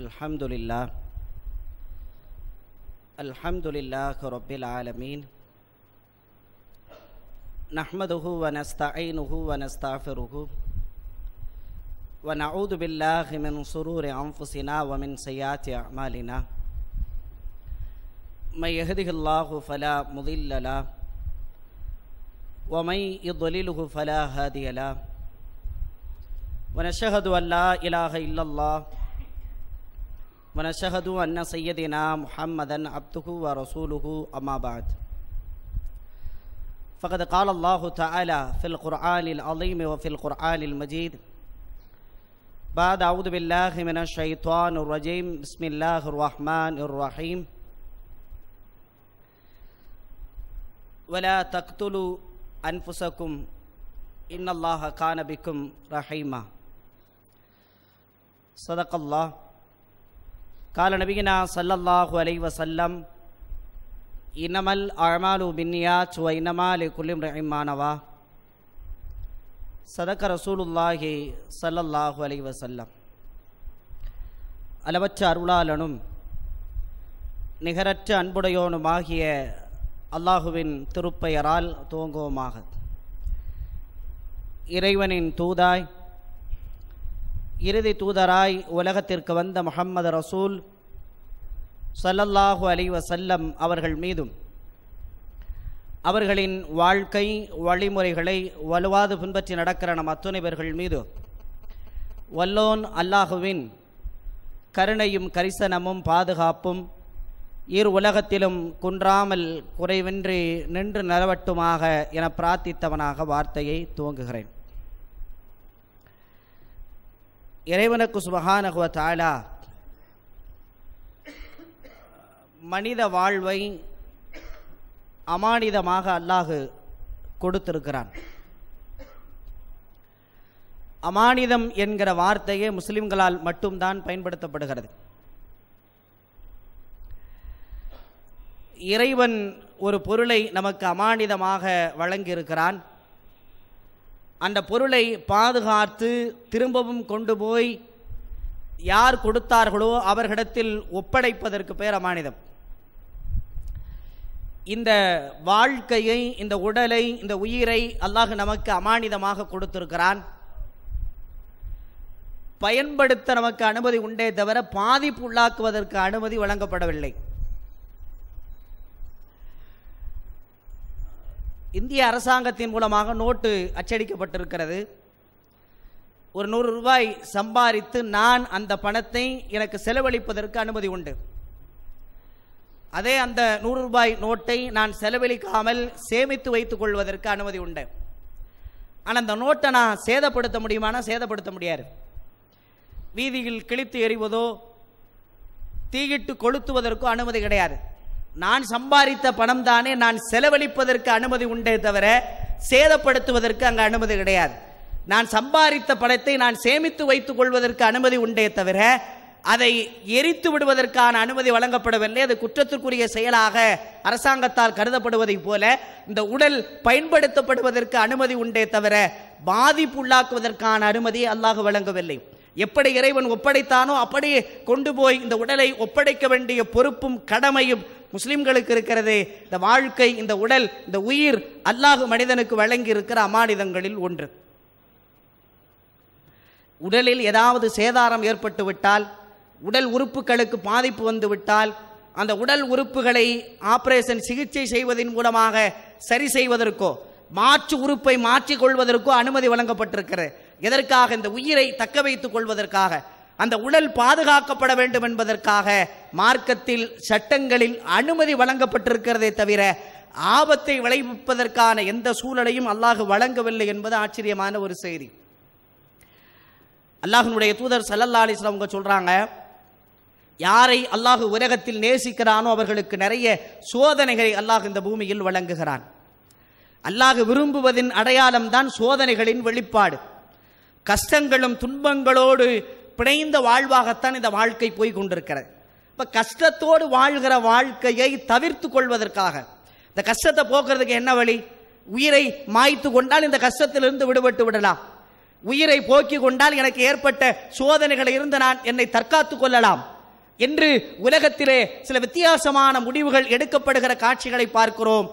الحمد لله الحمد لله رب العالمين نحمده ونستعينه ونستغفره ونعوذ بالله من سرور أنفسنا ومن سيئات أعمالنا من يهده الله فلا مضل له ومن يضلله فلا هادي له ونشهد أن لا إله إلا الله ونشهد أن سيدنا محمدا عبده ورسوله أما بعد فقد قال الله تعالى في القرآن العظيم وفي القرآن المجيد بعد أعوذ بالله من الشيطان الرجيم بسم الله الرحمن الرحيم ولا تقتلوا أنفسكم إن الله كان بكم رحيما صدق الله قال نبينا صلى الله عليه وسلم إنما الأعمال بالنيات وإنما لكل امرئ ما نوى صدق رسول الله صلى الله عليه وسلم அளவற்ற அருளாளனும் நிகரற்ற அன்புடையோனுமாகிய அல்லாஹுவின் திருப்பெயரால் துவங்குவோமாக இறைவனின் தூதாய் இறுதி தூதராய் உலகத்திற்கு வந்த முகம்மது ரசூல் சல்லல்லாஹு அலி வசல்லம் அவர்கள் மீதும் அவர்களின் வாழ்க்கை வழிமுறைகளை வலுவாது பின்பற்றி நடக்கிற நம் அத்துணை பேர்கள் மீது வல்லோன் அல்லாஹுவின் கருணையும் கரிசனமும் பாதுகாப்பும் இரு உலகத்திலும் குன்றாமல் குறைவின்றி நின்று நிலவட்டுமாக என பிரார்த்தித்தவனாக வார்த்தையை துவங்குகிறேன் இறைவனுக்கு சுபகானகுவ தாயா மனித வாழ்வை அமானிதமாக அல்லாஹு கொடுத்திருக்கிறான் அமானிதம் என்கிற வார்த்தையே முஸ்லிம்களால் மட்டும்தான் பயன்படுத்தப்படுகிறது இறைவன் ஒரு பொருளை நமக்கு அமானிதமாக வழங்கியிருக்கிறான் அந்த பொருளை பாதுகாத்து திரும்பவும் கொண்டு போய் யார் கொடுத்தார்களோ அவர்களிடத்தில் ஒப்படைப்பதற்கு பேர் அமானிதம் இந்த வாழ்க்கையை இந்த உடலை இந்த உயிரை அல்லாஹ் நமக்கு அமானிதமாக கொடுத்திருக்கிறான் பயன்படுத்த நமக்கு அனுமதி உண்டே தவிர பாதிப்பு உள்ளாக்குவதற்கு அனுமதி வழங்கப்படவில்லை இந்திய அரசாங்கத்தின் மூலமாக நோட்டு அச்சடிக்கப்பட்டிருக்கிறது ஒரு நூறு ரூபாய் சம்பாதித்து நான் அந்த பணத்தை எனக்கு செலவழிப்பதற்கு அனுமதி உண்டு அதே அந்த நூறு ரூபாய் நோட்டை நான் செலவழிக்காமல் சேமித்து வைத்துக் கொள்வதற்கு அனுமதி உண்டு ஆனால் அந்த நோட்டை நான் சேதப்படுத்த முடியுமானா சேதப்படுத்த முடியாது வீதியில் கிழித்து எறிவதோ தீயிட்டு கொளுத்துவதற்கோ அனுமதி கிடையாது நான் சம்பாதித்த பணம் தானே நான் செலவழிப்பதற்கு அனுமதி உண்டே தவிர சேதப்படுத்துவதற்கு அங்கே அனுமதி கிடையாது நான் சம்பாதித்த பணத்தை நான் சேமித்து வைத்துக் கொள்வதற்கு அனுமதி உண்டே தவிர அதை எரித்து விடுவதற்கான அனுமதி வழங்கப்படவில்லை அது குற்றத்திற்குரிய செயலாக அரசாங்கத்தால் கருதப்படுவதை போல இந்த உடல் பயன்படுத்தப்படுவதற்கு அனுமதி உண்டே தவிர பாதிப்புள்ளாக்குவதற்கான அனுமதி அல்லாஹ் வழங்கவில்லை எப்படி இறைவன் ஒப்படைத்தானோ அப்படியே கொண்டு போய் இந்த உடலை ஒப்படைக்க வேண்டிய பொறுப்பும் கடமையும் முஸ்லிம்களுக்கு இருக்கிறது இந்த வாழ்க்கை இந்த உடல் இந்த உயிர் அல்லாஹ் மனிதனுக்கு வழங்கி இருக்கிற அமானிதங்களில் ஒன்று உடலில் ஏதாவது சேதாரம் ஏற்பட்டுவிட்டால் உடல் உறுப்புகளுக்கு பாதிப்பு வந்துவிட்டால் அந்த உடல் உறுப்புகளை ஆப்ரேஷன் சிகிச்சை செய்வதன் மூலமாக சரி செய்வதற்கோ மாற்று உறுப்பை மாற்றிக் கொள்வதற்கோ அனுமதி வழங்கப்பட்டிருக்கிறது எதற்காக இந்த உயிரை தக்க வைத்துக் கொள்வதற்காக அந்த உடல் பாதுகாக்கப்பட வேண்டும் என்பதற்காக மார்க்கத்தில் சட்டங்களில் அனுமதி வழங்கப்பட்டிருக்கிறதே தவிர ஆபத்தை விளைவிப்பதற்கான எந்த சூழலையும் அல்லாஹு வழங்கவில்லை என்பது ஆச்சரியமான ஒரு செய்தி அல்லாஹினுடைய தூதர் சல்லல்லா அலிஸ்லாம் அவங்க சொல்கிறாங்க யாரை அல்லாஹு உலகத்தில் நேசிக்கிறானோ அவர்களுக்கு நிறைய சோதனைகளை அல்லாஹ் இந்த பூமியில் வழங்குகிறான் அல்லாஹ் விரும்புவதின் அடையாளம்தான் சோதனைகளின் வெளிப்பாடு கஷ்டங்களும் துன்பங்களோடு பிணைந்த வாழ்வாகத்தான் இந்த வாழ்க்கை போய் கொண்டிருக்கிறது இப்போ கஷ்டத்தோடு வாழ்கிற வாழ்க்கையை தவிர்த்து கொள்வதற்காக இந்த கஷ்டத்தை போக்குறதுக்கு என்ன வழி உயிரை மாய்த்து கொண்டால் இந்த கஷ்டத்திலிருந்து விடுபட்டு விடலாம் உயிரை போக்கி கொண்டால் எனக்கு ஏற்பட்ட இருந்து நான் என்னை தற்காத்து கொள்ளலாம் என்று உலகத்திலே சில வித்தியாசமான முடிவுகள் எடுக்கப்படுகிற காட்சிகளை பார்க்கிறோம்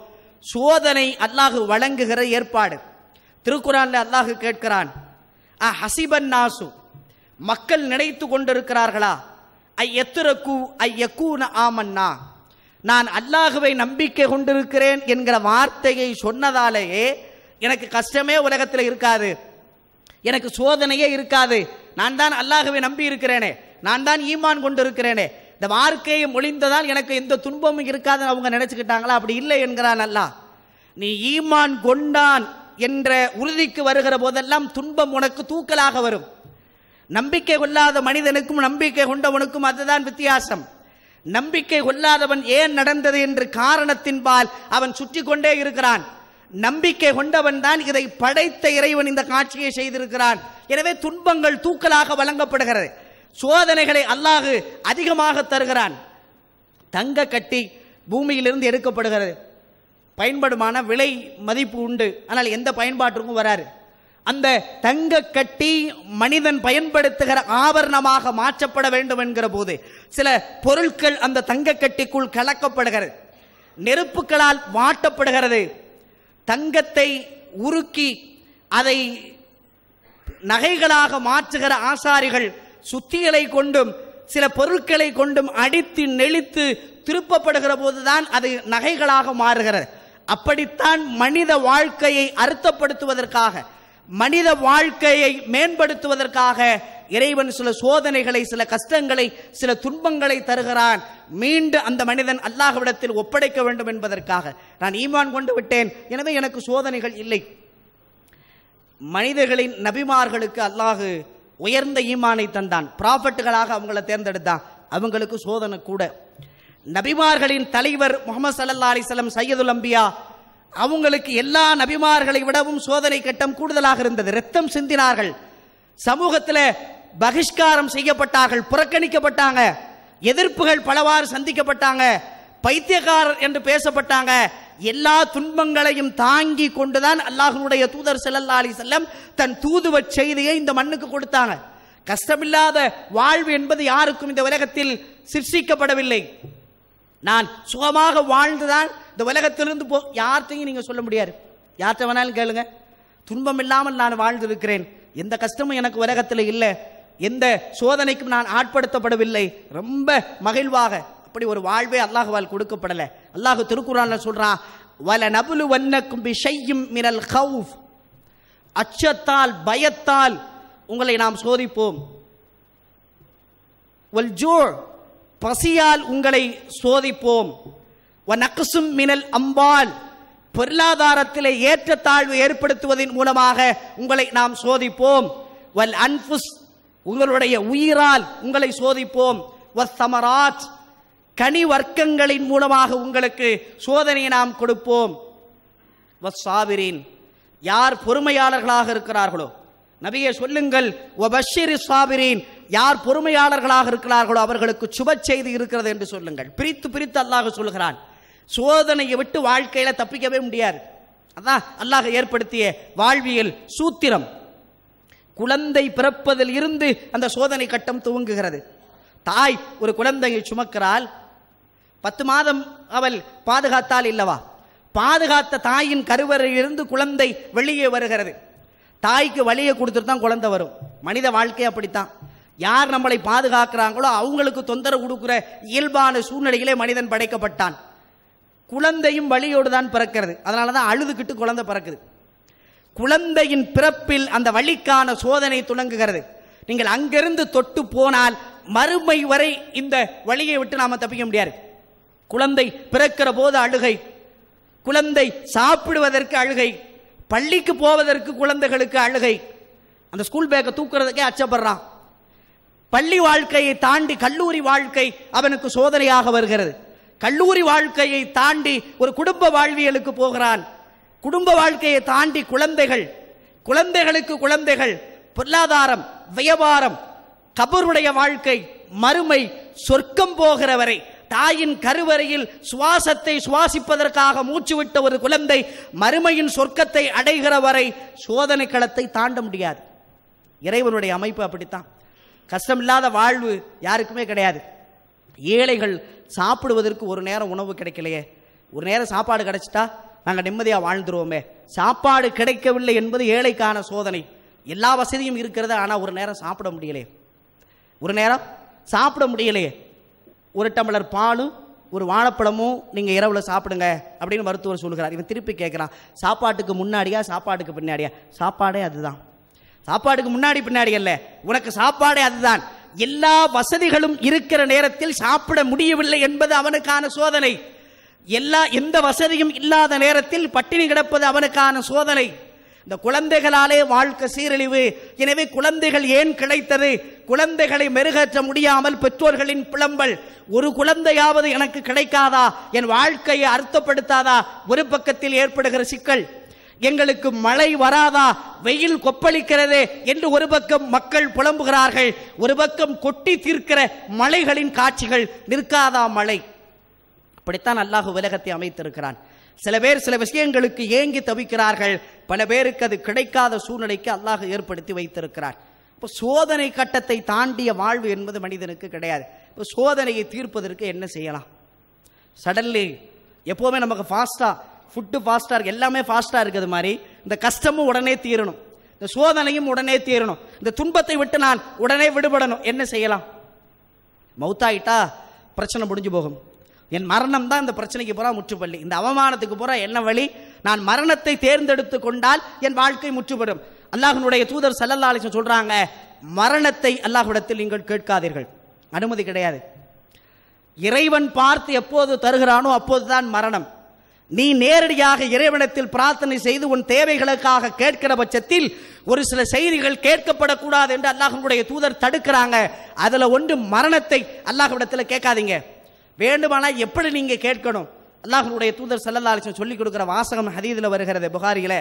சோதனை அல்லாஹு வழங்குகிற ஏற்பாடு திருக்குறான்ல அல்லாஹு கேட்கிறான் அ ஹசிபன் நாசு மக்கள் நினைத்து கொண்டிருக்கிறார்களா ஐ எத்துரக்கு ஐ எக்கூன ஆமன்னா நான் அல்லாஹுவை நம்பிக்கை கொண்டிருக்கிறேன் என்கிற வார்த்தையை சொன்னதாலேயே எனக்கு கஷ்டமே உலகத்தில் இருக்காது எனக்கு சோதனையே இருக்காது நான் தான் அல்லாஹுவை நம்பி இருக்கிறேனே நான் தான் ஈமான் கொண்டிருக்கிறேனே இந்த வாழ்க்கையை மொழிந்ததால் எனக்கு எந்த துன்பமும் இருக்காதுன்னு அவங்க நினச்சிக்கிட்டாங்களா அப்படி இல்லை என்கிறான் அல்லா நீ ஈமான் கொண்டான் என்ற உறுதிக்கு வருகிற போதெல்லாம் துன்பம் உனக்கு தூக்கலாக வரும் நம்பிக்கை கொள்ளாத மனிதனுக்கும் நம்பிக்கை கொண்டவனுக்கும் அதுதான் வித்தியாசம் நம்பிக்கை கொள்ளாதவன் ஏன் நடந்தது என்று காரணத்தின்பால் அவன் சுற்றி கொண்டே இருக்கிறான் நம்பிக்கை கொண்டவன் தான் இதை படைத்த இறைவன் இந்த காட்சியை செய்திருக்கிறான் எனவே துன்பங்கள் தூக்கலாக வழங்கப்படுகிறது சோதனைகளை அல்லாஹு அதிகமாக தருகிறான் தங்க கட்டி பூமியிலிருந்து எடுக்கப்படுகிறது பயன்படுமான விலை மதிப்பு உண்டு ஆனால் எந்த பயன்பாட்டுக்கும் வராது அந்த தங்க கட்டி மனிதன் பயன்படுத்துகிற ஆபரணமாக மாற்றப்பட வேண்டும் என்கிற போது சில பொருட்கள் அந்த தங்க கட்டிக்குள் கலக்கப்படுகிறது நெருப்புகளால் வாட்டப்படுகிறது தங்கத்தை உருக்கி அதை நகைகளாக மாற்றுகிற ஆசாரிகள் சுத்திகளை கொண்டும் சில பொருட்களை கொண்டும் அடித்து நெளித்து திருப்பப்படுகிற போதுதான் அது நகைகளாக மாறுகிறது அப்படித்தான் மனித வாழ்க்கையை அர்த்தப்படுத்துவதற்காக மனித வாழ்க்கையை மேம்படுத்துவதற்காக இறைவன் சில சோதனைகளை சில கஷ்டங்களை சில துன்பங்களை தருகிறான் மீண்டும் அந்த மனிதன் அல்லாஹ்விடத்தில் ஒப்படைக்க வேண்டும் என்பதற்காக நான் ஈமான் கொண்டு விட்டேன் எனவே எனக்கு சோதனைகள் இல்லை மனிதர்களின் நபிமார்களுக்கு அல்லாஹு உயர்ந்த ஈமானை தந்தான் ப்ராஃபட்டுகளாக அவங்கள தேர்ந்தெடுத்தான் அவங்களுக்கு சோதனை கூட நபிமார்களின் தலைவர் முகமது சல்லா அலிஸ்லம் சையதுல் அம்பியா அவங்களுக்கு எல்லா நபிமார்களை விடவும் சோதனை கட்டம் கூடுதலாக இருந்தது ரத்தம் சிந்தினார்கள் சமூகத்தில் பகிஷ்காரம் செய்யப்பட்டார்கள் புறக்கணிக்கப்பட்டாங்க எதிர்ப்புகள் பலவாறு சந்திக்கப்பட்டாங்க பைத்தியக்காரர் என்று பேசப்பட்டாங்க எல்லா துன்பங்களையும் தாங்கி கொண்டுதான் அல்லாஹனுடைய தூதர் செல்லல்லா அலி செல்லம் தன் தூதுவ செய்தியை இந்த மண்ணுக்கு கொடுத்தாங்க கஷ்டமில்லாத வாழ்வு என்பது யாருக்கும் இந்த உலகத்தில் சிர்சிக்கப்படவில்லை நான் சுகமாக வாழ்ந்துதான் இந்த உலகத்திலிருந்து போ யார்கிட்டையும் நீங்கள் சொல்ல முடியாது யார்கிட்ட வேணாலும் கேளுங்க துன்பம் இல்லாமல் நான் வாழ்ந்திருக்கிறேன் எந்த கஷ்டமும் எனக்கு உலகத்தில் இல்லை எந்த சோதனைக்கும் நான் ஆட்படுத்தப்படவில்லை ரொம்ப மகிழ்வாக அப்படி ஒரு வாழ்வே அல்லாஹுவால் கொடுக்கப்படலை அல்லாஹு திருக்குறான்ல சொல்கிறான் வல நபுலு வன்னக்கும் பி ஷையும் ஹவுஃப் அச்சத்தால் பயத்தால் உங்களை நாம் சோதிப்போம் பசியால் உங்களை சோதிப்போம் மினல் அம்பால் பொருளாதாரத்திலே ஏற்றத்தாழ்வு ஏற்படுத்துவதன் மூலமாக உங்களை நாம் சோதிப்போம் உங்களுடைய உயிரால் உங்களை சோதிப்போம் கனி வர்க்கங்களின் மூலமாக உங்களுக்கு சோதனையை நாம் கொடுப்போம் சாவிரீன் யார் பொறுமையாளர்களாக இருக்கிறார்களோ நபிய சொல்லுங்கள் ஒபஷிரி சாபிரீன் யார் பொறுமையாளர்களாக இருக்கிறார்களோ அவர்களுக்கு சுப செய்தி இருக்கிறது என்று சொல்லுங்கள் பிரித்து பிரித்து அல்லாஹ் சொல்கிறான் சோதனையை விட்டு வாழ்க்கையில தப்பிக்கவே முடியாது அதான் அல்லாஹ் ஏற்படுத்திய வாழ்வியல் சூத்திரம் குழந்தை பிறப்பதில் இருந்து அந்த சோதனை கட்டம் துவங்குகிறது தாய் ஒரு குழந்தையை சுமக்கிறாள் பத்து மாதம் அவள் பாதுகாத்தால் இல்லவா பாதுகாத்த தாயின் கருவறையிலிருந்து குழந்தை வெளியே வருகிறது தாய்க்கு வழியை கொடுத்துட்டு தான் குழந்தை வரும் மனித வாழ்க்கை அப்படித்தான் யார் நம்மளை பாதுகாக்கிறாங்களோ அவங்களுக்கு தொந்தரவு கொடுக்குற இயல்பான சூழ்நிலையிலே மனிதன் படைக்கப்பட்டான் குழந்தையும் வழியோடு தான் பிறக்கிறது அதனால தான் அழுதுகிட்டு குழந்தை பிறக்குது குழந்தையின் பிறப்பில் அந்த வழிக்கான சோதனை துணங்குகிறது நீங்கள் அங்கிருந்து தொட்டு போனால் மறுமை வரை இந்த வழியை விட்டு நாம் தப்பிக்க முடியாது குழந்தை பிறக்கிற போது அழுகை குழந்தை சாப்பிடுவதற்கு அழுகை பள்ளிக்கு போவதற்கு குழந்தைகளுக்கு அழுகை அந்த ஸ்கூல் பேக்கை தூக்குறதுக்கே அச்சப்படுறான் பள்ளி வாழ்க்கையை தாண்டி கல்லூரி வாழ்க்கை அவனுக்கு சோதனையாக வருகிறது கல்லூரி வாழ்க்கையை தாண்டி ஒரு குடும்ப வாழ்வியலுக்கு போகிறான் குடும்ப வாழ்க்கையை தாண்டி குழந்தைகள் குழந்தைகளுக்கு குழந்தைகள் பொருளாதாரம் வியாபாரம் கபருடைய வாழ்க்கை மறுமை சொர்க்கம் போகிற வரை தாயின் கருவறையில் சுவாசத்தை சுவாசிப்பதற்காக மூச்சுவிட்ட ஒரு குழந்தை மறுமையின் சொர்க்கத்தை அடைகிற வரை சோதனை களத்தை தாண்ட முடியாது இறைவனுடைய அமைப்பு அப்படித்தான் கஷ்டமில்லாத வாழ்வு யாருக்குமே கிடையாது ஏழைகள் சாப்பிடுவதற்கு ஒரு நேரம் உணவு கிடைக்கலையே ஒரு நேரம் சாப்பாடு கிடைச்சிட்டா நாங்கள் நிம்மதியாக வாழ்ந்துருவோமே சாப்பாடு கிடைக்கவில்லை என்பது ஏழைக்கான சோதனை எல்லா வசதியும் இருக்கிறது ஆனால் ஒரு நேரம் சாப்பிட முடியலையே ஒரு நேரம் சாப்பிட முடியலையே ஒரு டம்ளர் பாலும் ஒரு வாழைப்பழமும் நீங்கள் இரவில் சாப்பிடுங்க அப்படின்னு மருத்துவர் சொல்கிறார் இவன் திருப்பி கேட்குறான் சாப்பாட்டுக்கு முன்னாடியா சாப்பாட்டுக்கு பின்னாடியா சாப்பாடே அதுதான் சாப்பாடுக்கு முன்னாடி பின்னாடி அல்ல உனக்கு சாப்பாடே அதுதான் எல்லா வசதிகளும் இருக்கிற நேரத்தில் சாப்பிட முடியவில்லை என்பது அவனுக்கான சோதனை எல்லா எந்த வசதியும் இல்லாத நேரத்தில் பட்டினி கிடப்பது அவனுக்கான சோதனை இந்த குழந்தைகளாலே வாழ்க்கை சீரழிவு எனவே குழந்தைகள் ஏன் கிடைத்தது குழந்தைகளை மெருகேற்ற முடியாமல் பெற்றோர்களின் புலம்பல் ஒரு குழந்தையாவது எனக்கு கிடைக்காதா என் வாழ்க்கையை அர்த்தப்படுத்தாதா ஒரு பக்கத்தில் ஏற்படுகிற சிக்கல் எங்களுக்கு மழை வராதா வெயில் கொப்பளிக்கிறதே என்று ஒரு பக்கம் மக்கள் புலம்புகிறார்கள் ஒரு பக்கம் கொட்டி தீர்க்கிற மலைகளின் காட்சிகள் நிற்காதா மழை அப்படித்தான் அல்லாஹு உலகத்தை அமைத்திருக்கிறான் சில பேர் சில விஷயங்களுக்கு ஏங்கி தவிக்கிறார்கள் பல பேருக்கு அது கிடைக்காத சூழ்நிலைக்கு அல்லாஹ் ஏற்படுத்தி வைத்திருக்கிறார் இப்போ சோதனை கட்டத்தை தாண்டிய வாழ்வு என்பது மனிதனுக்கு கிடையாது இப்போ சோதனையை தீர்ப்பதற்கு என்ன செய்யலாம் சடன்லி எப்போவுமே நமக்கு ஃபாஸ்ட்டாக ஃபுட்டு ஃபாஸ்ட்டாக இருக்குது எல்லாமே ஃபாஸ்ட்டாக இருக்கிறது மாதிரி இந்த கஷ்டமும் உடனே தீரணும் இந்த சோதனையும் உடனே தீரணும் இந்த துன்பத்தை விட்டு நான் உடனே விடுபடணும் என்ன செய்யலாம் மௌத்தாயிட்டா பிரச்சனை முடிஞ்சு போகும் என் மரணம் தான் இந்த பிரச்சனைக்கு பூரா முற்றுப்பள்ளி இந்த அவமானத்துக்கு பூரா என்ன வழி நான் மரணத்தை தேர்ந்தெடுத்து கொண்டால் என் வாழ்க்கை முற்றுப்படும் அல்லாஹனுடைய தூதர் சல்லல்லா அலிசன் சொல்கிறாங்க மரணத்தை அல்லாஹுடத்தில் நீங்கள் கேட்காதீர்கள் அனுமதி கிடையாது இறைவன் பார்த்து எப்போது தருகிறானோ அப்போதுதான் மரணம் நீ நேரடியாக இறைவனத்தில் பிரார்த்தனை செய்து உன் தேவைகளுக்காக கேட்கிற பட்சத்தில் ஒரு சில செய்திகள் கேட்கப்படக்கூடாது என்று அல்லாஹனுடைய தூதர் தடுக்கிறாங்க அதில் ஒன்று மரணத்தை அல்லாஹ்விடத்தில் கேட்காதீங்க வேண்டுமானால் எப்படி நீங்கள் கேட்கணும் அல்லாஹனுடைய தூதர் செல்லல்லாலிசன் சொல்லிக் கொடுக்குற வாசகம் ஹதீதில் வருகிறது புகாரியில்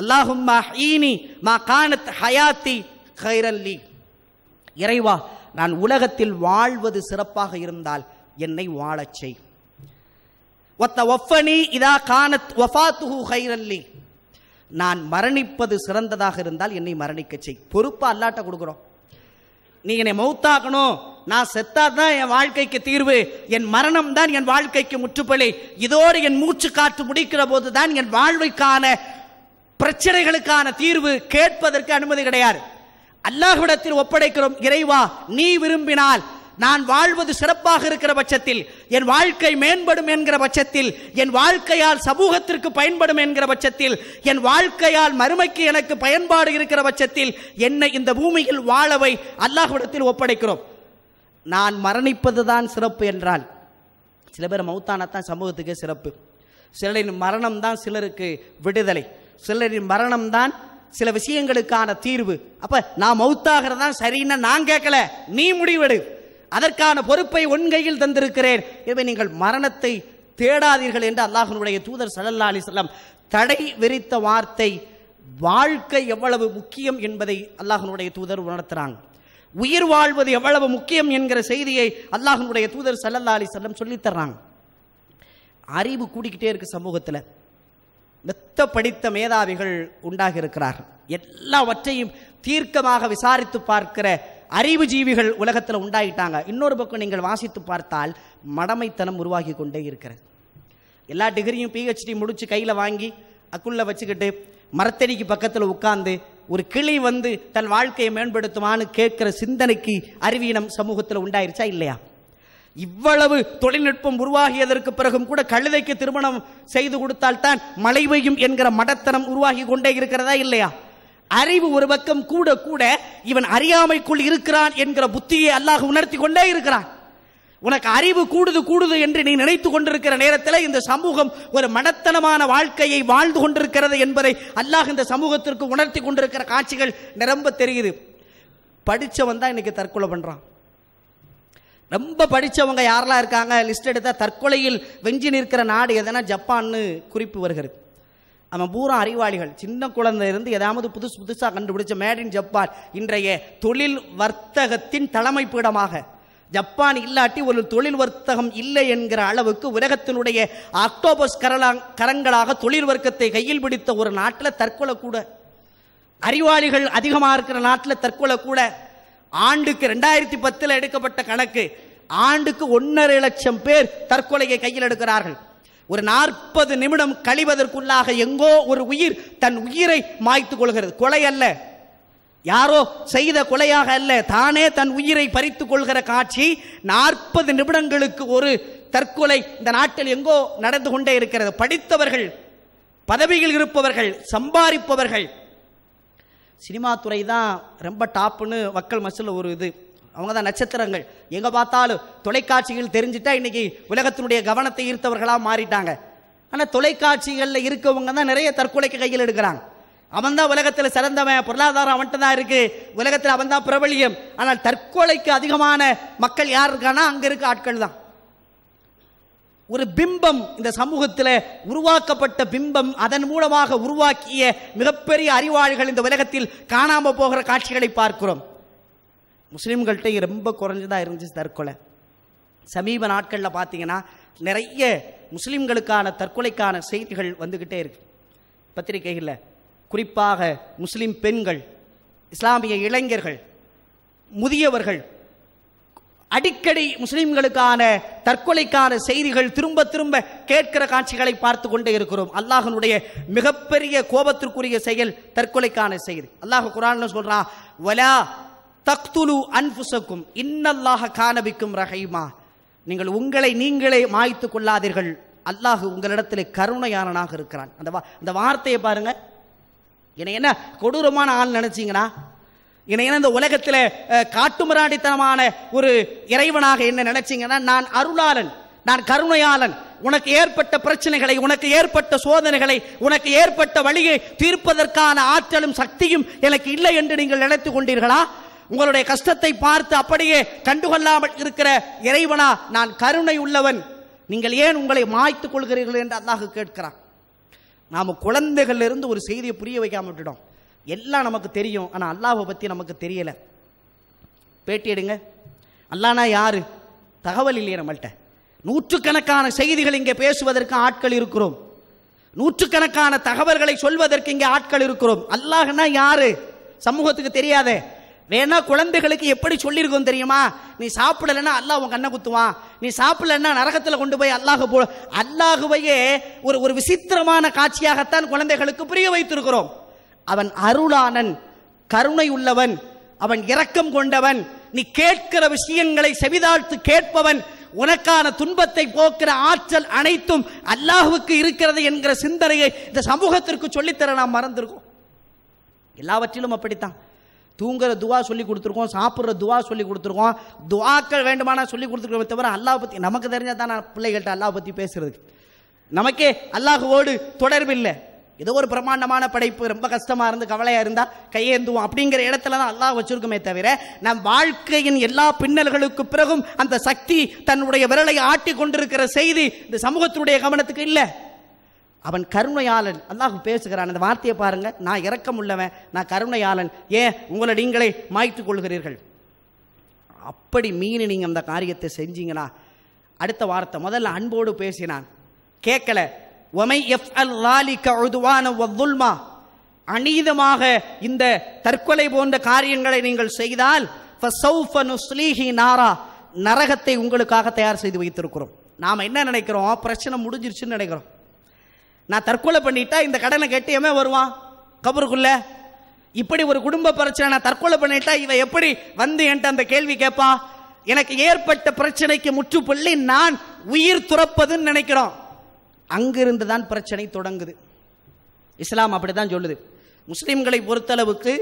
அல்லாஹும் மா கானத் ஹயாத்தி ஹைரல்லி இறைவா நான் உலகத்தில் வாழ்வது சிறப்பாக இருந்தால் என்னை வாழச் செய் ஒத்த ஒஃபனி இதா கானத் ஒஃபாத்துஹு ஹைரல்லி நான் மரணிப்பது சிறந்ததாக இருந்தால் என்னை மரணிக்க செய் பொறுப்பு அல்லாட்ட கொடுக்குறோம் நீ என்னை மௌத்தாக்கணும் நான் செத்தாதான் என் வாழ்க்கைக்கு தீர்வு என் மரணம் தான் என் வாழ்க்கைக்கு முற்றுப்பள்ளி இதோடு என் மூச்சு காற்று முடிக்கிற போது தான் என் வாழ்வைக்கான பிரச்சனைகளுக்கான தீர்வு கேட்பதற்கு அனுமதி கிடையாது அல்லாஹ்விடத்தில் ஒப்படைக்கிறோம் இறைவா நீ விரும்பினால் நான் வாழ்வது சிறப்பாக இருக்கிற பட்சத்தில் என் வாழ்க்கை மேம்படும் என்கிற பட்சத்தில் என் வாழ்க்கையால் சமூகத்திற்கு பயன்படும் என்கிற பட்சத்தில் என் வாழ்க்கையால் மறுமைக்கு எனக்கு பயன்பாடு இருக்கிற பட்சத்தில் என்னை இந்த பூமியில் வாழவை அல்லாஹ்விடத்தில் ஒப்படைக்கிறோம் நான் மரணிப்பது தான் சிறப்பு என்றால் சில பேர் மௌத்தானா தான் சமூகத்துக்கு சிறப்பு சிலரின் மரணம் தான் சிலருக்கு விடுதலை சிலரின் மரணம் தான் சில விஷயங்களுக்கான தீர்வு அப்போ நான் மௌத்தாகிறதான் சரின்னு நான் கேட்கல நீ முடிவெடு அதற்கான பொறுப்பை உன் கையில் தந்திருக்கிறேன் இவை நீங்கள் மரணத்தை தேடாதீர்கள் என்று அல்லாஹனுடைய தூதர் சல்லா அலிஸ்லாம் தடை விரித்த வார்த்தை வாழ்க்கை எவ்வளவு முக்கியம் என்பதை அல்லாஹனுடைய தூதர் உணர்த்துறாங்க உயிர் வாழ்வது எவ்வளவு முக்கியம் என்கிற செய்தியை அல்லாஹனுடைய தூதர் சல்லல்லா அலி செல்லம் சொல்லித்தர்றாங்க அறிவு கூடிக்கிட்டே இருக்கு சமூகத்தில் மெத்த படித்த மேதாவிகள் உண்டாக இருக்கிறார்கள் எல்லாவற்றையும் தீர்க்கமாக விசாரித்து பார்க்கிற அறிவு ஜீவிகள் உலகத்தில் உண்டாகிட்டாங்க இன்னொரு பக்கம் நீங்கள் வாசித்து பார்த்தால் மடமைத்தனம் உருவாகி கொண்டே இருக்கிறது எல்லா டிகிரியும் பிஹெச்டி முடிச்சு கையில் வாங்கி அக்குள்ளே வச்சுக்கிட்டு மரத்தடிக்கு பக்கத்தில் உட்காந்து ஒரு கிளி வந்து தன் வாழ்க்கையை மேம்படுத்துமான்னு கேட்குற சிந்தனைக்கு அறிவீனம் சமூகத்தில் உண்டாயிருச்சா இல்லையா இவ்வளவு தொழில்நுட்பம் உருவாகியதற்கு பிறகும் கூட கழுதைக்கு திருமணம் செய்து கொடுத்தால்தான் மழை பெய்யும் என்கிற மடத்தனம் உருவாகி கொண்டே இருக்கிறதா இல்லையா அறிவு ஒரு பக்கம் கூட கூட இவன் அறியாமைக்குள் இருக்கிறான் என்கிற புத்தியை அல்லாஹ் உணர்த்தி கொண்டே இருக்கிறான் உனக்கு அறிவு கூடுது கூடுது என்று நீ நினைத்து கொண்டிருக்கிற நேரத்தில் இந்த சமூகம் ஒரு மனத்தனமான வாழ்க்கையை வாழ்ந்து கொண்டிருக்கிறது என்பதை அல்லாஹ் இந்த சமூகத்திற்கு உணர்த்தி கொண்டிருக்கிற காட்சிகள் நிரம்ப தெரியுது படித்தவன் தான் இன்னைக்கு தற்கொலை பண்ணுறான் ரொம்ப படித்தவங்க யாரெல்லாம் இருக்காங்க லிஸ்ட் எடுத்தால் தற்கொலையில் வெஞ்சி நிற்கிற நாடு எதனா ஜப்பான்னு குறிப்பு வருகிறது அவன் பூரா அறிவாளிகள் சின்ன குழந்தை ஏதாவது புதுசு புதுசாக கண்டுபிடிச்ச மேட் இன் ஜப்பான் இன்றைய தொழில் வர்த்தகத்தின் தலைமைப்பீடமாக ஜப்பான் இல்லாட்டி ஒரு தொழில் வர்த்தகம் இல்லை என்கிற அளவுக்கு உலகத்தினுடைய ஆக்டோபஸ் கரலா கரங்களாக தொழில் வர்க்கத்தை கையில் பிடித்த ஒரு நாட்டில் தற்கொலை கூட அறிவாளிகள் அதிகமாக இருக்கிற நாட்டில் தற்கொலை கூட ஆண்டுக்கு ரெண்டாயிரத்தி பத்தில் எடுக்கப்பட்ட கணக்கு ஆண்டுக்கு ஒன்றரை லட்சம் பேர் தற்கொலையை கையில் எடுக்கிறார்கள் ஒரு நாற்பது நிமிடம் கழிவதற்குள்ளாக எங்கோ ஒரு உயிர் தன் உயிரை மாய்த்து கொள்கிறது கொலை அல்ல யாரோ செய்த கொலையாக அல்ல தானே தன் உயிரை பறித்து கொள்கிற காட்சி நாற்பது நிமிடங்களுக்கு ஒரு தற்கொலை இந்த நாட்டில் எங்கோ நடந்து கொண்டே இருக்கிறது படித்தவர்கள் பதவியில் இருப்பவர்கள் சம்பாதிப்பவர்கள் சினிமா துறை தான் ரொம்ப டாப்புன்னு மக்கள் மசில் ஒரு இது அவங்க தான் நட்சத்திரங்கள் எங்கே பார்த்தாலும் தொலைக்காட்சிகள் தெரிஞ்சுட்டா இன்னைக்கு உலகத்தினுடைய கவனத்தை ஈர்த்தவர்களாக மாறிட்டாங்க ஆனால் தொலைக்காட்சிகளில் இருக்கவங்க தான் நிறைய தற்கொலைக்கு கையில் எடுக்கிறாங்க அவன் தான் உலகத்தில் சிறந்தவன் பொருளாதாரம் அவன்கிட்ட தான் இருக்குது உலகத்தில் அவன் தான் பிரபலியம் ஆனால் தற்கொலைக்கு அதிகமான மக்கள் யார் இருக்கானா அங்கே இருக்க ஆட்கள் தான் ஒரு பிம்பம் இந்த சமூகத்தில் உருவாக்கப்பட்ட பிம்பம் அதன் மூலமாக உருவாக்கிய மிகப்பெரிய அறிவாளிகள் இந்த உலகத்தில் காணாமல் போகிற காட்சிகளை பார்க்கிறோம் முஸ்லீம்கள்ட்ட ரொம்ப குறைஞ்சதாக இருந்துச்சு தற்கொலை சமீப நாட்களில் பார்த்தீங்கன்னா நிறைய முஸ்லீம்களுக்கான தற்கொலைக்கான செய்திகள் வந்துக்கிட்டே இருக்கு பத்திரிகைகளில் குறிப்பாக முஸ்லீம் பெண்கள் இஸ்லாமிய இளைஞர்கள் முதியவர்கள் அடிக்கடி முஸ்லிம்களுக்கான தற்கொலைக்கான செய்திகள் திரும்ப திரும்ப கேட்கிற காட்சிகளை பார்த்து கொண்டே இருக்கிறோம் அல்லாஹனுடைய மிகப்பெரிய கோபத்திற்குரிய செயல் தற்கொலைக்கான செய்தி அல்லாஹ் குரான் சொல்றான் வலா தக்துலு அன்புசக்கும் இன்னல்லாக காணபிக்கும் ரஹைமா நீங்கள் உங்களை நீங்களே மாய்த்து கொள்ளாதீர்கள் அல்லாஹ் உங்களிடத்தில் கருணையானனாக இருக்கிறான் அந்த வா அந்த வார்த்தையை பாருங்கள் என்னை என்ன கொடூரமான ஆள் நினச்சிங்கன்னா என்னை என்ன இந்த உலகத்தில் காட்டுமராடித்தனமான ஒரு இறைவனாக என்ன நினைச்சிங்கன்னா நான் அருளாளன் நான் கருணையாளன் உனக்கு ஏற்பட்ட பிரச்சனைகளை உனக்கு ஏற்பட்ட சோதனைகளை உனக்கு ஏற்பட்ட வழியை தீர்ப்பதற்கான ஆற்றலும் சக்தியும் எனக்கு இல்லை என்று நீங்கள் நினைத்து கொண்டீர்களா உங்களுடைய கஷ்டத்தை பார்த்து அப்படியே கண்டுகொள்ளாமல் இருக்கிற இறைவனா நான் கருணை உள்ளவன் நீங்கள் ஏன் உங்களை மாய்த்துக் கொள்கிறீர்கள் என்று அல்லாஹ் கேட்கிறான் நாம் குழந்தைகள்லேருந்து ஒரு செய்தியை புரிய வைக்காம விட்டுட்டோம் எல்லாம் நமக்கு தெரியும் ஆனால் அல்லாவை பற்றி நமக்கு தெரியலை பேட்டி எடுங்க அல்லானா யார் தகவல் இல்லையே நம்மள்கிட்ட நூற்றுக்கணக்கான செய்திகள் இங்கே பேசுவதற்கு ஆட்கள் இருக்கிறோம் நூற்றுக்கணக்கான தகவல்களை சொல்வதற்கு இங்கே ஆட்கள் இருக்கிறோம் அல்லாஹ்னா யார் சமூகத்துக்கு தெரியாதே வேணா குழந்தைகளுக்கு எப்படி சொல்லியிருக்கோம் தெரியுமா நீ சாப்பிடலன்னா அல்லாஹ் உன் கண்ணை குத்துவான் நீ சாப்பிடலன்னா நரகத்தில் கொண்டு போய் அல்லாஹ் போ அல்லாஹுவையே ஒரு ஒரு விசித்திரமான காட்சியாகத்தான் குழந்தைகளுக்கு புரிய வைத்திருக்கிறோம் அவன் அருளானன் கருணை உள்ளவன் அவன் இரக்கம் கொண்டவன் நீ கேட்கிற விஷயங்களை செவிதாழ்த்து கேட்பவன் உனக்கான துன்பத்தை போக்கிற ஆற்றல் அனைத்தும் அல்லாஹுக்கு இருக்கிறது என்கிற சிந்தனையை இந்த சமூகத்திற்கு சொல்லித்தர நாம் மறந்திருக்கோம் எல்லாவற்றிலும் அப்படித்தான் தூங்குற துவா சொல்லி கொடுத்துருக்கோம் சாப்பிட்ற துவா சொல்லி கொடுத்துருக்கோம் துவாக்கள் வேண்டுமானா சொல்லி கொடுத்துருக்கோமே தவிர அல்லாஹ் பற்றி நமக்கு தெரிஞ்சால் தான் பிள்ளைகள்கிட்ட அல்லாஹ் பற்றி பேசுகிறது நமக்கே அல்லாஹுவோடு தொடர்பு இல்லை ஏதோ ஒரு பிரமாண்டமான படைப்பு ரொம்ப கஷ்டமாக இருந்து கவலையாக இருந்தால் கையேந்துவோம் அப்படிங்கிற இடத்துல தான் அல்லாஹ் வச்சுருக்குமே தவிர நம் வாழ்க்கையின் எல்லா பின்னல்களுக்கு பிறகும் அந்த சக்தி தன்னுடைய விரலை ஆட்டி கொண்டிருக்கிற செய்தி இந்த சமூகத்தினுடைய கவனத்துக்கு இல்லை அவன் கருணையாளன் அல்லாஹ் பேசுகிறான் அந்த வார்த்தையை பாருங்கள் நான் இறக்கம் உள்ளவன் நான் கருணையாளன் ஏன் உங்களை நீங்களே மாய்த்து கொள்கிறீர்கள் அப்படி மீறி நீங்கள் அந்த காரியத்தை செஞ்சீங்கன்னா அடுத்த வார்த்தை முதல்ல அன்போடு பேசினான் கேட்கல ஒமை எஃப் அல் லாலிக்க உதுவான அநீதமாக இந்த தற்கொலை போன்ற காரியங்களை நீங்கள் செய்தால் நாரா நரகத்தை உங்களுக்காக தயார் செய்து வைத்திருக்கிறோம் நாம் என்ன நினைக்கிறோம் பிரச்சனை முடிஞ்சிருச்சுன்னு நினைக்கிறோம் நான் தற்கொலை பண்ணிட்டா இந்த கடனை கட்டியமே வருவான் கபருக்குள்ள இப்படி ஒரு குடும்ப பிரச்சனை நான் தற்கொலை பண்ணிட்டா இவன் எப்படி வந்து என்கிட்ட அந்த கேள்வி கேட்பா எனக்கு ஏற்பட்ட பிரச்சனைக்கு முற்றுப்புள்ளி நான் உயிர் துறப்பதுன்னு நினைக்கிறோம் அங்கிருந்து தான் பிரச்சனை தொடங்குது இஸ்லாம் அப்படி தான் சொல்லுது முஸ்லீம்களை பொறுத்தளவுக்கு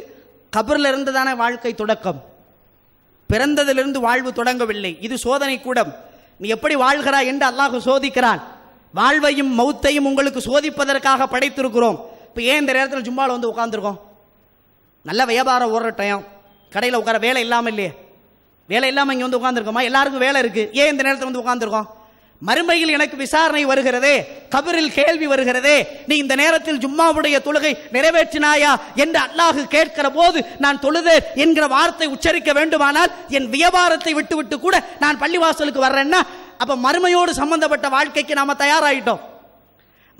கபரில் இருந்து தானே வாழ்க்கை தொடக்கம் பிறந்ததிலிருந்து வாழ்வு தொடங்கவில்லை இது சோதனை கூடம் நீ எப்படி வாழ்கிறாய் என்று அல்லாஹ் சோதிக்கிறான் வாழ்வையும் மௌத்தையும் உங்களுக்கு சோதிப்பதற்காக படைத்திருக்கிறோம் இப்போ ஏன் இந்த நேரத்தில் ஜும்மாவில் வந்து உட்காந்துருக்கோம் நல்ல வியாபாரம் ஓடுற டைம் கடையில் உட்கார வேலை இல்லாமல் இல்லையே வேலை இல்லாமல் இங்கே வந்து உட்காந்துருக்கோமா எல்லாருக்கும் வேலை இருக்குது ஏன் இந்த நேரத்தில் வந்து உட்காந்துருக்கோம் மறுமையில் எனக்கு விசாரணை வருகிறதே கபரில் கேள்வி வருகிறதே நீ இந்த நேரத்தில் ஜும்மாவுடைய தொழுகை நிறைவேற்றினாயா என்று அல்லாஹு கேட்கிற போது நான் தொழுதேன் என்கிற வார்த்தை உச்சரிக்க வேண்டுமானால் என் வியாபாரத்தை விட்டுவிட்டு கூட நான் பள்ளிவாசலுக்கு வர்றேன்னா அப்போ மறுமையோடு சம்பந்தப்பட்ட வாழ்க்கைக்கு நாம் தயாராகிட்டோம்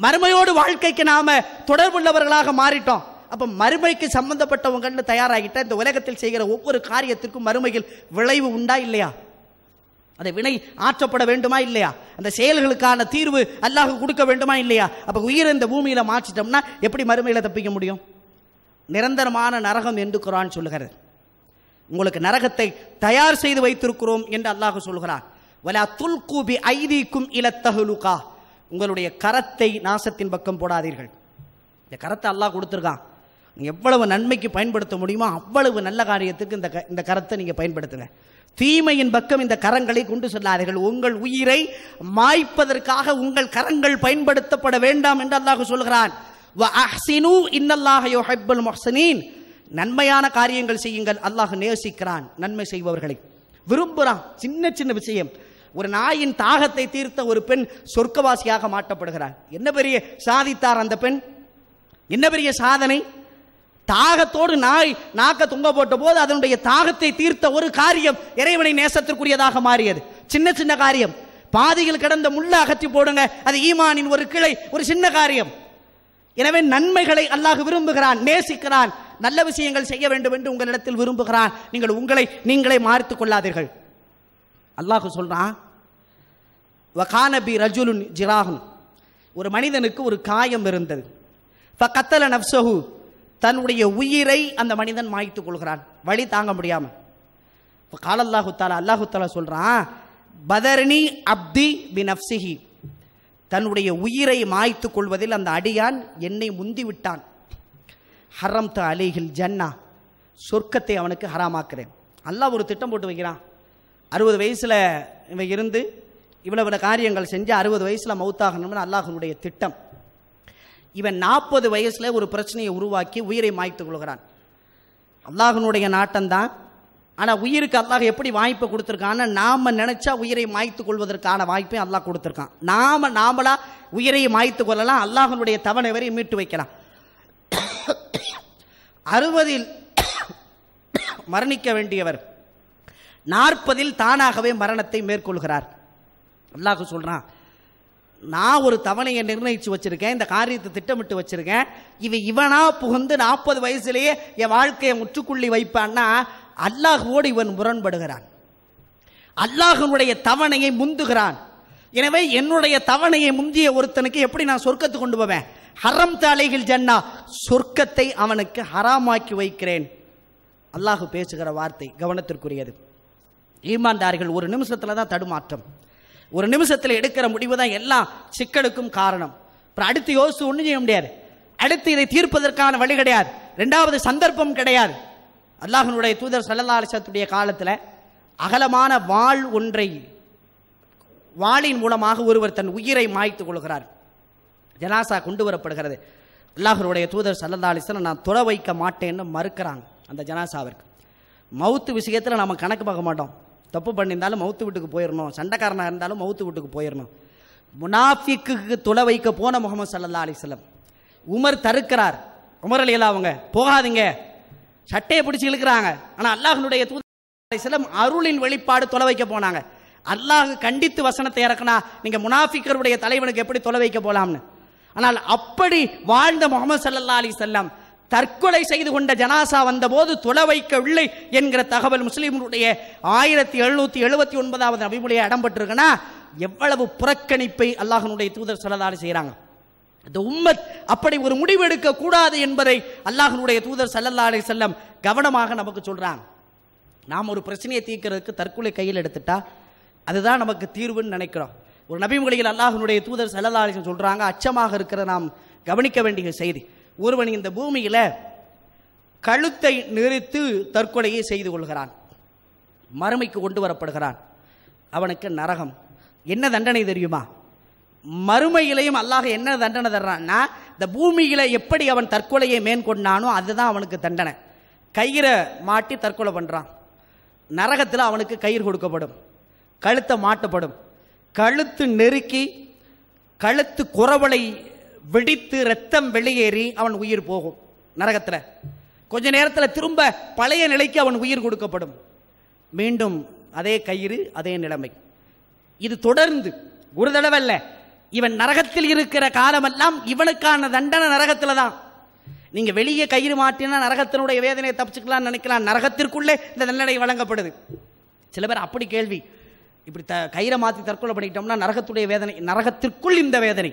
மறுமையோடு வாழ்க்கைக்கு நாம் தொடர்புள்ளவர்களாக மாறிட்டோம் அப்போ மறுமைக்கு சம்பந்தப்பட்டவங்கன்னு தயாராகிட்ட இந்த உலகத்தில் செய்கிற ஒவ்வொரு காரியத்திற்கும் மறுமையில் விளைவு உண்டா இல்லையா அந்த வினை ஆற்றப்பட வேண்டுமா இல்லையா அந்த செயல்களுக்கான தீர்வு அல்லாஹ் கொடுக்க வேண்டுமா இல்லையா அப்போ உயிரை இந்த பூமியில் மாற்றிட்டோம்னா எப்படி மறுமையில் தப்பிக்க முடியும் நிரந்தரமான நரகம் என்று குரான் சொல்லுகிறது உங்களுக்கு நரகத்தை தயார் செய்து வைத்திருக்கிறோம் என்று அல்லாஹ் சொல்கிறான் வலா துல்கூபி ஐதீக்கும் இலத்தகுலுகா உங்களுடைய கரத்தை நாசத்தின் பக்கம் போடாதீர்கள் இந்த கரத்தை அல்லாஹ் கொடுத்துருக்கான் எவ்வளவு நன்மைக்கு பயன்படுத்த முடியுமோ அவ்வளவு நல்ல காரியத்துக்கு இந்த க இந்த கரத்தை நீங்கள் பயன்படுத்துங்க தீமையின் பக்கம் இந்த கரங்களை கொண்டு செல்லாதீர்கள் உங்கள் உயிரை மாய்ப்பதற்காக உங்கள் கரங்கள் பயன்படுத்தப்பட வேண்டாம் என்று அல்லாஹ் சொல்கிறான் நன்மையான காரியங்கள் செய்யுங்கள் அல்லாஹ் நேசிக்கிறான் நன்மை செய்பவர்களை விரும்புகிறான் சின்ன சின்ன விஷயம் ஒரு நாயின் தாகத்தை தீர்த்த ஒரு பெண் சொர்க்கவாசியாக மாட்டப்படுகிறார் என்ன பெரிய சாதித்தார் அந்த பெண் என்ன பெரிய சாதனை தாகத்தோடு நாய் நாக்க தொங்க போட்ட போது அதனுடைய தாகத்தை தீர்த்த ஒரு காரியம் இறைவனை நேசத்திற்குரியதாக மாறியது சின்ன சின்ன காரியம் பாதியில் கிடந்த முள்ள அகற்றி போடுங்க அது ஈமானின் ஒரு கிளை ஒரு சின்ன காரியம் எனவே நன்மைகளை அல்லாஹ் விரும்புகிறான் நேசிக்கிறான் நல்ல விஷயங்கள் செய்ய வேண்டும் என்று உங்களிடத்தில் விரும்புகிறான் நீங்கள் உங்களை நீங்களே மாறித்துக் கொள்ளாதீர்கள் அல்லாஹ் சொல்றான் வகானபி ரஜுலுன் ஜிராகும் ஒரு மனிதனுக்கு ஒரு காயம் இருந்தது இப்போ கத்தல நப்சகு தன்னுடைய உயிரை அந்த மனிதன் மாய்த்து கொள்கிறான் வழி தாங்க முடியாமல் இப்போ காலல்லாஹு தாலா அல்லாஹு தாலா சொல்கிறான் பதரணி அப்தி நப்சிஹி தன்னுடைய உயிரை மாய்த்து கொள்வதில் அந்த அடியான் என்னை முந்தி விட்டான் ஹரம் த அலிஹில் ஜன்னா சொர்க்கத்தை அவனுக்கு ஹராமாக்குறேன் அல்லாஹ் ஒரு திட்டம் போட்டு வைக்கிறான் அறுபது வயசில் இவன் இருந்து இவ்வளவு காரியங்கள் செஞ்சு அறுபது வயசில் மௌத்தாகணும்னு அல்லாஹனுடைய திட்டம் இவன் நாற்பது வயசில் ஒரு பிரச்சனையை உருவாக்கி உயிரை மாய்த்து கொள்கிறான் அல்லாஹனுடைய நாட்டம்தான் ஆனால் உயிருக்கு அல்லாஹ் எப்படி வாய்ப்பு கொடுத்துருக்கான்னு நாம் நினச்சா உயிரை மாய்த்து கொள்வதற்கான வாய்ப்பையும் அல்லாஹ் கொடுத்துருக்கான் நாம் நாமளாக உயிரை மாய்த்து கொள்ளலாம் அல்லாஹனுடைய தவணை வரை மீட்டு வைக்கலாம் அறுபதில் மரணிக்க வேண்டியவர் நாற்பதில் தானாகவே மரணத்தை மேற்கொள்கிறார் அல்லாஹு சொல்கிறான் நான் ஒரு தவணையை நிர்ணயித்து வச்சுருக்கேன் இந்த காரியத்தை திட்டமிட்டு வச்சுருக்கேன் இவன் இவனாக புகுந்து நாற்பது வயசுலேயே என் வாழ்க்கையை முற்றுக்குள்ளி வைப்பான்னா அல்லாஹுவோடு இவன் முரண்படுகிறான் அல்லாஹனுடைய தவணையை முந்துகிறான் எனவே என்னுடைய தவணையை முந்திய ஒருத்தனுக்கு எப்படி நான் சொர்க்கத்தை கொண்டு போவேன் ஹரம் தாலைகள் ஜன்னா சொர்க்கத்தை அவனுக்கு ஹராமாக்கி வைக்கிறேன் அல்லாஹு பேசுகிற வார்த்தை கவனத்திற்குரியது ஈமான்தார்கள் ஒரு நிமிஷத்தில் தான் தடுமாற்றம் ஒரு நிமிஷத்தில் எடுக்கிற முடிவு தான் எல்லாம் சிக்கலுக்கும் காரணம் அப்புறம் அடுத்து யோசிச்சு ஒன்றும் செய்ய முடியாது அடுத்து இதை தீர்ப்பதற்கான வழி கிடையாது ரெண்டாவது சந்தர்ப்பம் கிடையாது அல்லாஹனுடைய தூதர் சல்லல்லாசத்துடைய காலத்தில் அகலமான வாள் ஒன்றை வாளின் மூலமாக ஒருவர் தன் உயிரை மாய்த்து கொள்கிறார் ஜனாசா கொண்டு வரப்படுகிறது அல்லாஹருடைய தூதர் சல்லல்லா நான் துற வைக்க மாட்டேன்னு மறுக்கிறாங்க அந்த ஜனாசாவிற்கு மவுத்து விஷயத்தில் நம்ம கணக்கு பார்க்க மாட்டோம் தப்பு பண்ணியிருந்தாலும் மவுத்து வீட்டுக்கு போயிடணும் சண்டைக்காரனாக இருந்தாலும் மவுத்து வீட்டுக்கு போயிடணும் முனாஃபிக்கு துளை வைக்க போன முகமது சல்லா அலிஸ்லம் உமர் தருக்கிறார் உமர் அல்லா அவங்க போகாதீங்க சட்டையை பிடிச்சி இழுக்கிறாங்க ஆனால் அல்லாஹனுடைய தூத அலிஸ்லம் அருளின் வெளிப்பாடு தொலை வைக்க போனாங்க அல்லாஹ் கண்டித்து வசனத்தை இறக்குனா நீங்கள் முனாஃபிக்கருடைய தலைவனுக்கு எப்படி தொலை வைக்க போகலாம்னு ஆனால் அப்படி வாழ்ந்த முகமது சல்லா அலி செல்லம் தற்கொலை செய்து கொண்ட ஜனாசா வந்தபோது துள வைக்கவில்லை என்கிற தகவல் முஸ்லீம்களுடைய ஆயிரத்தி எழுநூற்றி எழுபத்தி ஒன்பதாவது நபிமொழியை இடம்பெற்றிருக்குன்னா எவ்வளவு புறக்கணிப்பை அல்லாஹனுடைய தூதர் சலதாரி செய்கிறாங்க இந்த உம்மத் அப்படி ஒரு முடிவு எடுக்க கூடாது என்பதை அல்லாஹனுடைய தூதர் சல்லல்லா அலை செல்லம் கவனமாக நமக்கு சொல்கிறாங்க நாம் ஒரு பிரச்சனையை தீர்க்கிறதுக்கு தற்கொலை கையில் எடுத்துட்டா அதுதான் நமக்கு தீர்வுன்னு நினைக்கிறோம் ஒரு நபிமொழியில் அல்லாஹனுடைய தூதர் சல்லல்லா அலிசன் சொல்கிறாங்க அச்சமாக இருக்கிற நாம் கவனிக்க வேண்டிய செய்தி ஒருவன் இந்த பூமியில் கழுத்தை நிறுத்து தற்கொலையை செய்து கொள்கிறான் மறுமைக்கு கொண்டு வரப்படுகிறான் அவனுக்கு நரகம் என்ன தண்டனை தெரியுமா மறுமையிலையும் அல்லாஹ் என்ன தண்டனை தர்றான்னா இந்த பூமியில் எப்படி அவன் தற்கொலையை மேற்கொண்டானோ அதுதான் அவனுக்கு தண்டனை கயிறை மாட்டி தற்கொலை பண்ணுறான் நரகத்தில் அவனுக்கு கயிறு கொடுக்கப்படும் கழுத்தை மாட்டப்படும் கழுத்து நெருக்கி கழுத்து குறவலை வெடித்து ரத்தம் வெளியேறி அவன் உயிர் போகும் நரகத்தில் கொஞ்ச நேரத்தில் திரும்ப பழைய நிலைக்கு அவன் உயிர் கொடுக்கப்படும் மீண்டும் அதே கயிறு அதே நிலைமை இது தொடர்ந்து ஒரு தடவை இல்லை இவன் நரகத்தில் இருக்கிற காலமெல்லாம் இவனுக்கான தண்டனை நரகத்தில் தான் நீங்கள் வெளியே கயிறு மாட்டினா நரகத்தினுடைய வேதனையை தப்பிச்சுக்கலாம்னு நினைக்கலாம் நரகத்திற்குள்ளே இந்த தண்டனை வழங்கப்படுது சில பேர் அப்படி கேள்வி இப்படி த கயிறை மாற்றி தற்கொலை பண்ணிக்கிட்டோம்னா நரகத்துடைய வேதனை நரகத்திற்குள் இந்த வேதனை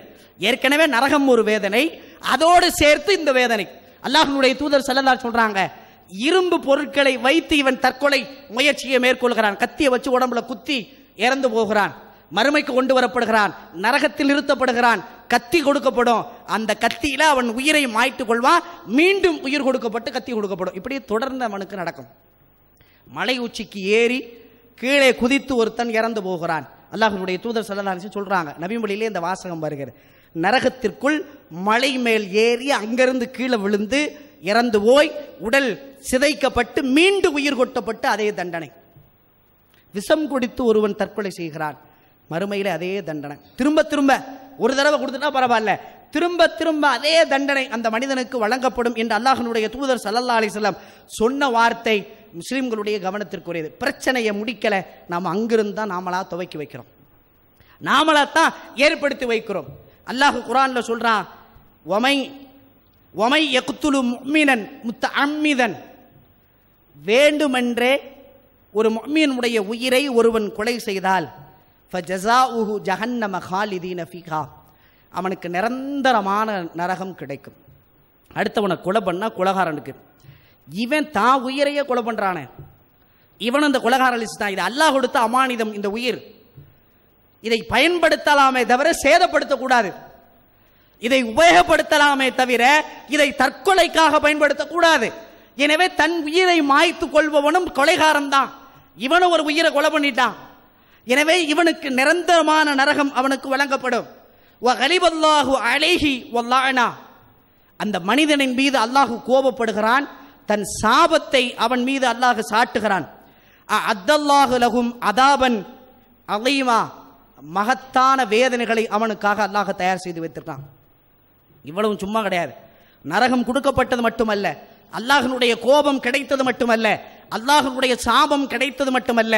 ஏற்கனவே நரகம் ஒரு வேதனை அதோடு சேர்த்து இந்த வேதனை அல்லாஹனுடைய தூதர் செல்லதார் சொல்கிறாங்க இரும்பு பொருட்களை வைத்து இவன் தற்கொலை முயற்சியை மேற்கொள்கிறான் கத்தியை வச்சு உடம்புல குத்தி இறந்து போகிறான் மறுமைக்கு கொண்டு வரப்படுகிறான் நரகத்தில் நிறுத்தப்படுகிறான் கத்தி கொடுக்கப்படும் அந்த கத்தியில் அவன் உயிரை மாய்த்து கொள்வான் மீண்டும் உயிர் கொடுக்கப்பட்டு கத்தி கொடுக்கப்படும் இப்படி தொடர்ந்து அவனுக்கு நடக்கும் மலை உச்சிக்கு ஏறி கீழே குதித்து ஒருத்தன் இறந்து போகிறான் அல்லாஹனுடைய தூதர் சொல்லலான்னு சொல்கிறாங்க நபிமொழியிலே இந்த வாசகம் வருகிற நரகத்திற்குள் மலை மேல் ஏறி அங்கிருந்து கீழே விழுந்து இறந்து போய் உடல் சிதைக்கப்பட்டு மீண்டும் உயிர் கொட்டப்பட்டு அதே தண்டனை விஷம் குடித்து ஒருவன் தற்கொலை செய்கிறான் மறுமையில் அதே தண்டனை திரும்ப திரும்ப ஒரு தடவை கொடுத்துட்டா பரவாயில்ல திரும்ப திரும்ப அதே தண்டனை அந்த மனிதனுக்கு வழங்கப்படும் என்று அல்லாஹனுடைய தூதர் சல்லல்லா அலிஸ்லாம் சொன்ன வார்த்தை முஸ்லீம்களுடைய கவனத்திற்குரியது பிரச்சனையை முடிக்கலை நாம் அங்கிருந்து தான் நாமளாக துவக்கி வைக்கிறோம் நாமளாக தான் ஏற்படுத்தி வைக்கிறோம் அல்லாஹு குரானில் சொல்கிறான் ஒமை ஒமை எகுத்துலு மீனன் முத்த அம்மிதன் வேண்டுமென்றே ஒரு மீனுடைய உயிரை ஒருவன் கொலை செய்தால் ஃபஜசா உஹு ஜஹன்ன ஹாலிதீன ஃபிகா அவனுக்கு நிரந்தரமான நரகம் கிடைக்கும் அடுத்தவனை கொலை பண்ணால் குலகாரனுக்கு இவன் தான் உயிரையே கொலை பண்ணுறானே அந்த இந்த லிஸ்ட் தான் இது அல்லாஹ் கொடுத்த அமானிதம் இந்த உயிர் இதை பயன்படுத்தலாமே தவிர சேதப்படுத்தக்கூடாது இதை உபயோகப்படுத்தலாமே தவிர இதை தற்கொலைக்காக பயன்படுத்தக்கூடாது எனவே தன் உயிரை மாய்த்து கொள்பவனும் கொலைகாரன் தான் இவனும் ஒரு உயிரை கொலை பண்ணிட்டான் எனவே இவனுக்கு நிரந்தரமான நரகம் அவனுக்கு வழங்கப்படும் அலேஹி அந்த மனிதனின் மீது அல்லாஹு கோபப்படுகிறான் தன் சாபத்தை அவன் மீது அல்லாஹ் சாட்டுகிறான் அத்தல்லாஹு லகும் அதாபன் அதையுமா மகத்தான வேதனைகளை அவனுக்காக அல்லாஹ் தயார் செய்து வைத்திருக்கான் இவ்வளவும் சும்மா கிடையாது நரகம் கொடுக்கப்பட்டது மட்டுமல்ல அல்லாஹனுடைய கோபம் கிடைத்தது மட்டுமல்ல அல்லாஹனுடைய சாபம் கிடைத்தது மட்டுமல்ல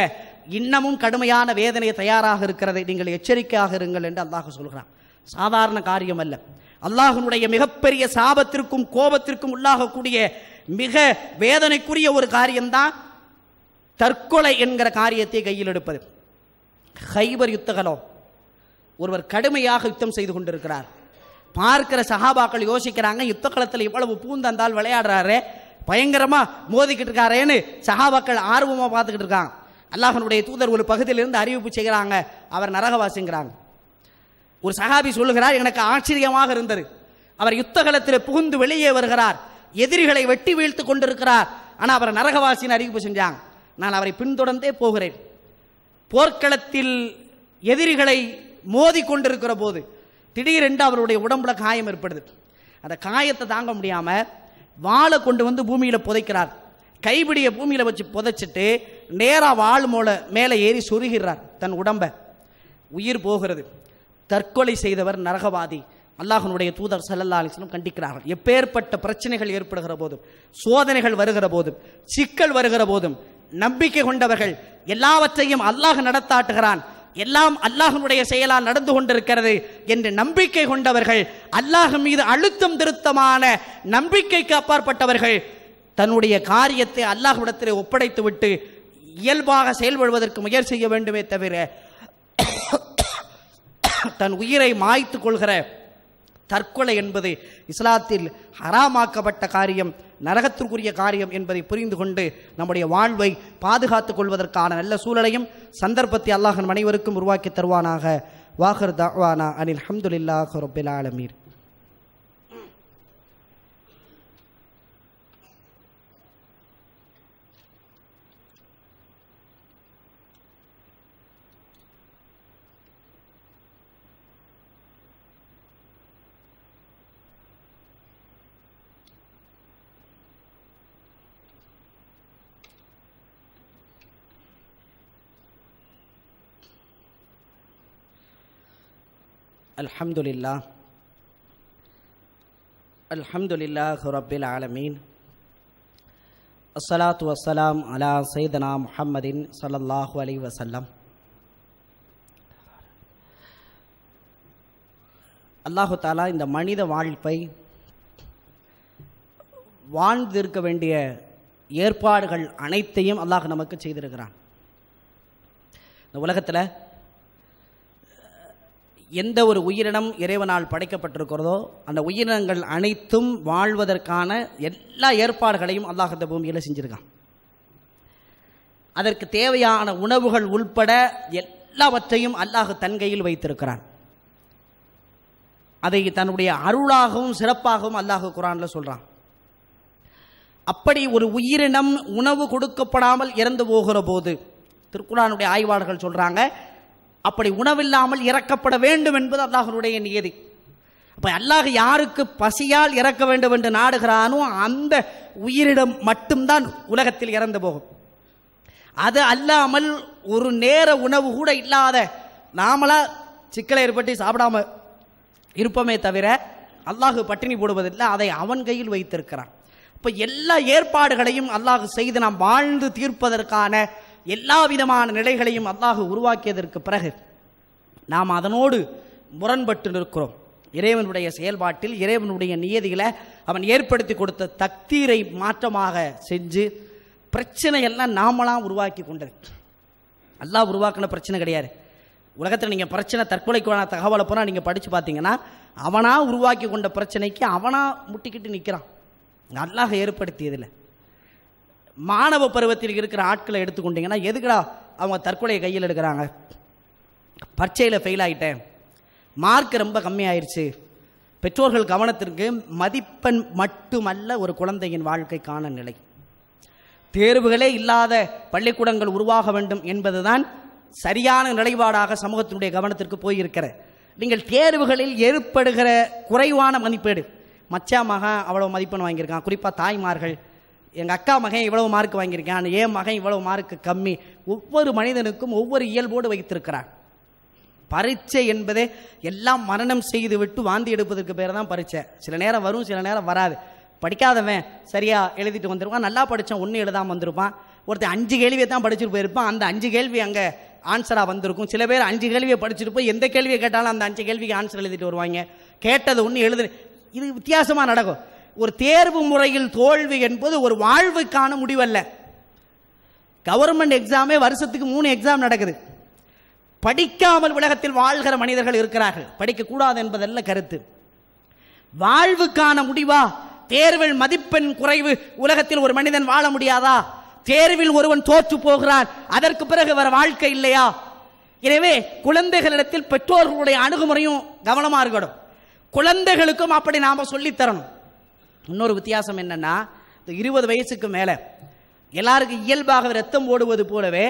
இன்னமும் கடுமையான வேதனை தயாராக இருக்கிறதை நீங்கள் எச்சரிக்கையாக இருங்கள் என்று அல்லாஹ் சொல்கிறான் சாதாரண காரியம் அல்ல அல்லாஹனுடைய மிகப்பெரிய சாபத்திற்கும் கோபத்திற்கும் உள்ளாகக்கூடிய மிக வேதனைக்குரிய ஒரு காரியம்தான் தற்கொலை என்கிற காரியத்தை கையில் எடுப்பது ஹைபர் யுத்தகலம் ஒருவர் கடுமையாக யுத்தம் செய்து கொண்டிருக்கிறார் பார்க்கிற சகாபாக்கள் யோசிக்கிறாங்க யுத்த களத்தில் இவ்வளவு பூந்தந்தால் விளையாடுறாரு பயங்கரமாக மோதிக்கிட்டு இருக்காரேன்னு சகாபாக்கள் ஆர்வமாக பார்த்துக்கிட்டு இருக்காங்க அல்லாஹனுடைய தூதர் ஒரு பகுதியிலிருந்து அறிவிப்பு செய்கிறாங்க அவர் நரகவாசிங்கிறாங்க ஒரு சகாபி சொல்லுகிறார் எனக்கு ஆச்சரியமாக இருந்தது அவர் யுத்த களத்தில் புகுந்து வெளியே வருகிறார் எதிரிகளை வெட்டி வீழ்த்து கொண்டிருக்கிறார் ஆனால் அவரை நரகவாசின்னு அறிவிப்பு செஞ்சாங்க நான் அவரை பின்தொடர்ந்தே போகிறேன் போர்க்களத்தில் எதிரிகளை மோதி கொண்டிருக்கிற போது திடீரென்று அவருடைய உடம்புல காயம் ஏற்படுது அந்த காயத்தை தாங்க முடியாமல் வாழை கொண்டு வந்து பூமியில் புதைக்கிறார் கைபிடியை பூமியில் வச்சு புதைச்சிட்டு நேராக வாழ் மூளை மேலே ஏறி சொருகிறார் தன் உடம்பை உயிர் போகிறது தற்கொலை செய்தவர் நரகவாதி அல்லாஹனுடைய தூதர் சல்லல்லா அலிஸ்லம் கண்டிக்கிறார்கள் எப்பேற்பட்ட பிரச்சனைகள் ஏற்படுகிற போதும் சோதனைகள் வருகிற போதும் சிக்கல் வருகிற போதும் நம்பிக்கை கொண்டவர்கள் எல்லாவற்றையும் அல்லாஹ் நடத்தாட்டுகிறான் எல்லாம் அல்லாஹனுடைய செயலால் நடந்து கொண்டிருக்கிறது என்று நம்பிக்கை கொண்டவர்கள் அல்லாஹ் மீது அழுத்தம் திருத்தமான நம்பிக்கைக்கு அப்பாற்பட்டவர்கள் தன்னுடைய காரியத்தை அல்லாஹ்விடத்திலே ஒப்படைத்து விட்டு இயல்பாக செயல்படுவதற்கு முயற்சி செய்ய வேண்டுமே தவிர தன் உயிரை மாய்த்து கொள்கிற தற்கொலை என்பது இஸ்லாத்தில் ஹராமாக்கப்பட்ட காரியம் நரகத்திற்குரிய காரியம் என்பதை புரிந்து கொண்டு நம்முடைய வாழ்வை பாதுகாத்துக் கொள்வதற்கான நல்ல சூழலையும் சந்தர்ப்பத்தை அல்லாஹன் அனைவருக்கும் உருவாக்கி தருவானாக வாஹர் தவானா அனில் ஹம்துலில்லாஹ் ரொபில் ஆலமீர் அல்ஹம்துலில்லா அல்ஹம்துலில்லா ஹுரபில் ஆலமீன் அஸ்லாத்து வசலாம் அலா சைதனா முஹம்மதின் சல்லாஹு அலி வசல்லம் அல்லாஹு தாலா இந்த மனித வாழ்ப்பை வாழ்ந்திருக்க வேண்டிய ஏற்பாடுகள் அனைத்தையும் அல்லாஹ் நமக்கு செய்திருக்கிறான் இந்த உலகத்தில் எந்த ஒரு உயிரினம் இறைவனால் படைக்கப்பட்டிருக்கிறதோ அந்த உயிரினங்கள் அனைத்தும் வாழ்வதற்கான எல்லா ஏற்பாடுகளையும் அல்லாஹ் இந்த பூமியில் செஞ்சுருக்கான் அதற்கு தேவையான உணவுகள் உள்பட எல்லாவற்றையும் அல்லாஹ் தன் கையில் வைத்திருக்கிறான் அதை தன்னுடைய அருளாகவும் சிறப்பாகவும் அல்லாஹ் குரானில் சொல்கிறான் அப்படி ஒரு உயிரினம் உணவு கொடுக்கப்படாமல் இறந்து போகிற போது திருக்குறானுடைய ஆய்வாளர்கள் சொல்கிறாங்க அப்படி உணவில்லாமல் இறக்கப்பட வேண்டும் என்பது அல்லாஹனுடைய நியதி அப்போ அல்லாஹ் யாருக்கு பசியால் இறக்க வேண்டும் என்று நாடுகிறானோ அந்த உயிரிடம் மட்டும்தான் உலகத்தில் இறந்து போகும் அது அல்லாமல் ஒரு நேர உணவு கூட இல்லாத நாமளா சிக்கலை ஏற்பட்டு சாப்பிடாம இருப்போமே தவிர அல்லாஹு பட்டினி போடுவதில்லை அதை அவன் கையில் வைத்திருக்கிறான் இப்போ எல்லா ஏற்பாடுகளையும் அல்லாஹ் செய்து நாம் வாழ்ந்து தீர்ப்பதற்கான எல்லா விதமான நிலைகளையும் அல்லாஹு உருவாக்கியதற்கு பிறகு நாம் அதனோடு முரண்பட்டு நிற்கிறோம் இறைவனுடைய செயல்பாட்டில் இறைவனுடைய நியதிகளை அவன் ஏற்படுத்தி கொடுத்த தக்தீரை மாற்றமாக செஞ்சு பிரச்சனையெல்லாம் நாமளாம் உருவாக்கி கொண்டது எல்லாம் உருவாக்கின பிரச்சனை கிடையாது உலகத்தில் நீங்கள் பிரச்சனை தற்கொலைக்கான தகவலை போனால் நீங்கள் படித்து பார்த்தீங்கன்னா அவனாக உருவாக்கி கொண்ட பிரச்சனைக்கு அவனாக முட்டிக்கிட்டு நிற்கிறான் நல்லாக ஏற்படுத்தியதில்லை மாணவ பருவத்தில் இருக்கிற ஆட்களை எடுத்துக்கொண்டிங்கன்னா எதுக்குடா அவங்க தற்கொலையை கையில் எடுக்கிறாங்க பர்ச்சையில் ஃபெயில் ஆகிட்டேன் மார்க் ரொம்ப கம்மியாயிருச்சு பெற்றோர்கள் கவனத்திற்கு மதிப்பெண் மட்டுமல்ல ஒரு குழந்தையின் வாழ்க்கைக்கான நிலை தேர்வுகளே இல்லாத பள்ளிக்கூடங்கள் உருவாக வேண்டும் என்பதுதான் சரியான நிலைப்பாடாக சமூகத்தினுடைய கவனத்திற்கு போயிருக்கிற நீங்கள் தேர்வுகளில் ஏற்படுகிற குறைவான மதிப்பீடு மச்சா அவ்வளோ மதிப்பெண் வாங்கியிருக்கான் குறிப்பாக தாய்மார்கள் எங்கள் அக்கா மகன் இவ்வளவு மார்க் வாங்கியிருக்கான் என் மகன் இவ்வளவு மார்க்கு கம்மி ஒவ்வொரு மனிதனுக்கும் ஒவ்வொரு இயல்போடு வைத்திருக்கிறான் பரீட்சை என்பதே எல்லாம் மரணம் செய்து விட்டு வாந்தி எடுப்பதற்கு பேர் தான் பரீட்சை சில நேரம் வரும் சில நேரம் வராது படிக்காதவன் சரியாக எழுதிட்டு வந்திருப்பான் நல்லா படித்தான் ஒன்று எழுதாமல் வந்திருப்பான் ஒருத்தர் அஞ்சு கேள்வியை தான் படிச்சுட்டு போயிருப்பான் அந்த அஞ்சு கேள்வி அங்கே ஆன்சராக வந்திருக்கும் சில பேர் அஞ்சு கேள்வியை படிச்சுட்டு போய் எந்த கேள்வியை கேட்டாலும் அந்த அஞ்சு கேள்விக்கு ஆன்சர் எழுதிட்டு வருவாங்க கேட்டது ஒன்று எழுது இது வித்தியாசமாக நடக்கும் ஒரு தேர்வு முறையில் தோல்வி என்பது ஒரு வாழ்வுக்கான முடிவல்ல கவர்மெண்ட் எக்ஸாமே வருஷத்துக்கு மூணு எக்ஸாம் நடக்குது படிக்காமல் உலகத்தில் வாழ்கிற மனிதர்கள் இருக்கிறார்கள் படிக்கக்கூடாது என்பதல்ல கருத்து வாழ்வுக்கான முடிவா தேர்வில் மதிப்பெண் குறைவு உலகத்தில் ஒரு மனிதன் வாழ முடியாதா தேர்வில் ஒருவன் தோற்று போகிறான் அதற்கு பிறகு வர வாழ்க்கை இல்லையா எனவே குழந்தைகளிடத்தில் பெற்றோர்களுடைய அணுகுமுறையும் கவனமாக இருக்கணும் குழந்தைகளுக்கும் அப்படி நாம் சொல்லித்தரணும் இன்னொரு வித்தியாசம் என்னென்னா இந்த இருபது வயசுக்கு மேலே எல்லாருக்கும் இயல்பாக ரத்தம் ஓடுவது போலவே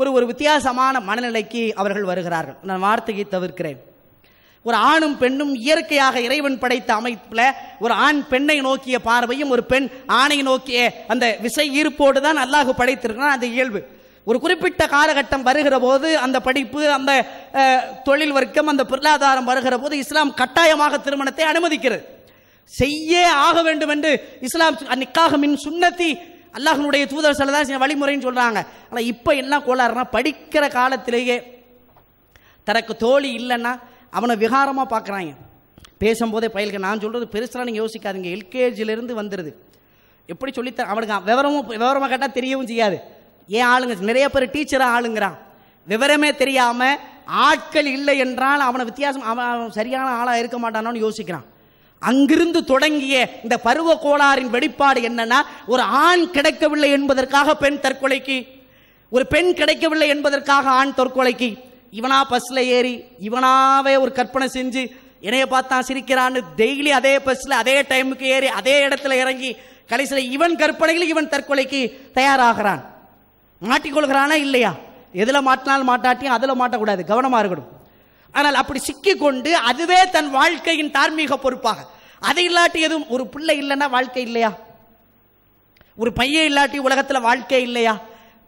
ஒரு ஒரு வித்தியாசமான மனநிலைக்கு அவர்கள் வருகிறார்கள் நான் வார்த்தையை தவிர்க்கிறேன் ஒரு ஆணும் பெண்ணும் இயற்கையாக இறைவன் படைத்த அமைப்பில் ஒரு ஆண் பெண்ணை நோக்கிய பார்வையும் ஒரு பெண் ஆணை நோக்கிய அந்த விசை ஈர்ப்போடு தான் நல்லாக படைத்திருக்கிறான் அந்த இயல்பு ஒரு குறிப்பிட்ட காலகட்டம் வருகிற போது அந்த படிப்பு அந்த தொழில் வர்க்கம் அந்த பொருளாதாரம் வருகிற போது இஸ்லாம் கட்டாயமாக திருமணத்தை அனுமதிக்கிறது செய்யே ஆக வேண்டும் என்று இஸ்லாம் நிக்காக மின் சுண்ணத்தி அல்லாஹனுடைய தூதர் தான் வழிமுறைன்னு சொல்கிறாங்க ஆனால் இப்போ என்ன கோளாறுனா படிக்கிற காலத்திலேயே தனக்கு தோழி இல்லைன்னா அவனை விகாரமாக பார்க்குறாங்க பேசும்போதே பயிலுக்கு நான் சொல்கிறது பெருசாக நீங்கள் யோசிக்காதீங்க எல்கேஜிலேருந்து வந்துடுது எப்படி சொல்லித்தர அவனுக்கு விவரமும் விவரமாக கேட்டால் தெரியவும் செய்யாது ஏன் ஆளுங்க நிறைய பேர் டீச்சராக ஆளுங்கிறான் விவரமே தெரியாமல் ஆட்கள் இல்லை என்றால் அவனை வித்தியாசம் அவன் சரியான ஆளாக இருக்க மாட்டானோன்னு யோசிக்கிறான் அங்கிருந்து தொடங்கிய இந்த பருவ கோளாறின் வெளிப்பாடு என்னன்னா ஒரு ஆண் கிடைக்கவில்லை என்பதற்காக பெண் தற்கொலைக்கு ஒரு பெண் கிடைக்கவில்லை என்பதற்காக ஆண் தற்கொலைக்கு இவனா பஸ்ஸில் ஏறி இவனாவே ஒரு கற்பனை செஞ்சு என்னைய பார்த்தான் சிரிக்கிறான்னு டெய்லி அதே பஸ்ஸில் அதே டைமுக்கு ஏறி அதே இடத்துல இறங்கி கடைசியில் இவன் கற்பனையில் இவன் தற்கொலைக்கு தயாராகிறான் மாட்டிக்கொள்கிறானா இல்லையா எதில் மாட்டினாலும் மாட்டாட்டியும் அதில் மாட்டக்கூடாது கவனமாக இருக்கணும் ஆனால் அப்படி சிக்கி கொண்டு அதுவே தன் வாழ்க்கையின் தார்மீக பொறுப்பாக அதை இல்லாட்டி எதுவும் ஒரு பிள்ளை இல்லைன்னா வாழ்க்கை இல்லையா ஒரு பையன் இல்லாட்டி உலகத்தில் வாழ்க்கை இல்லையா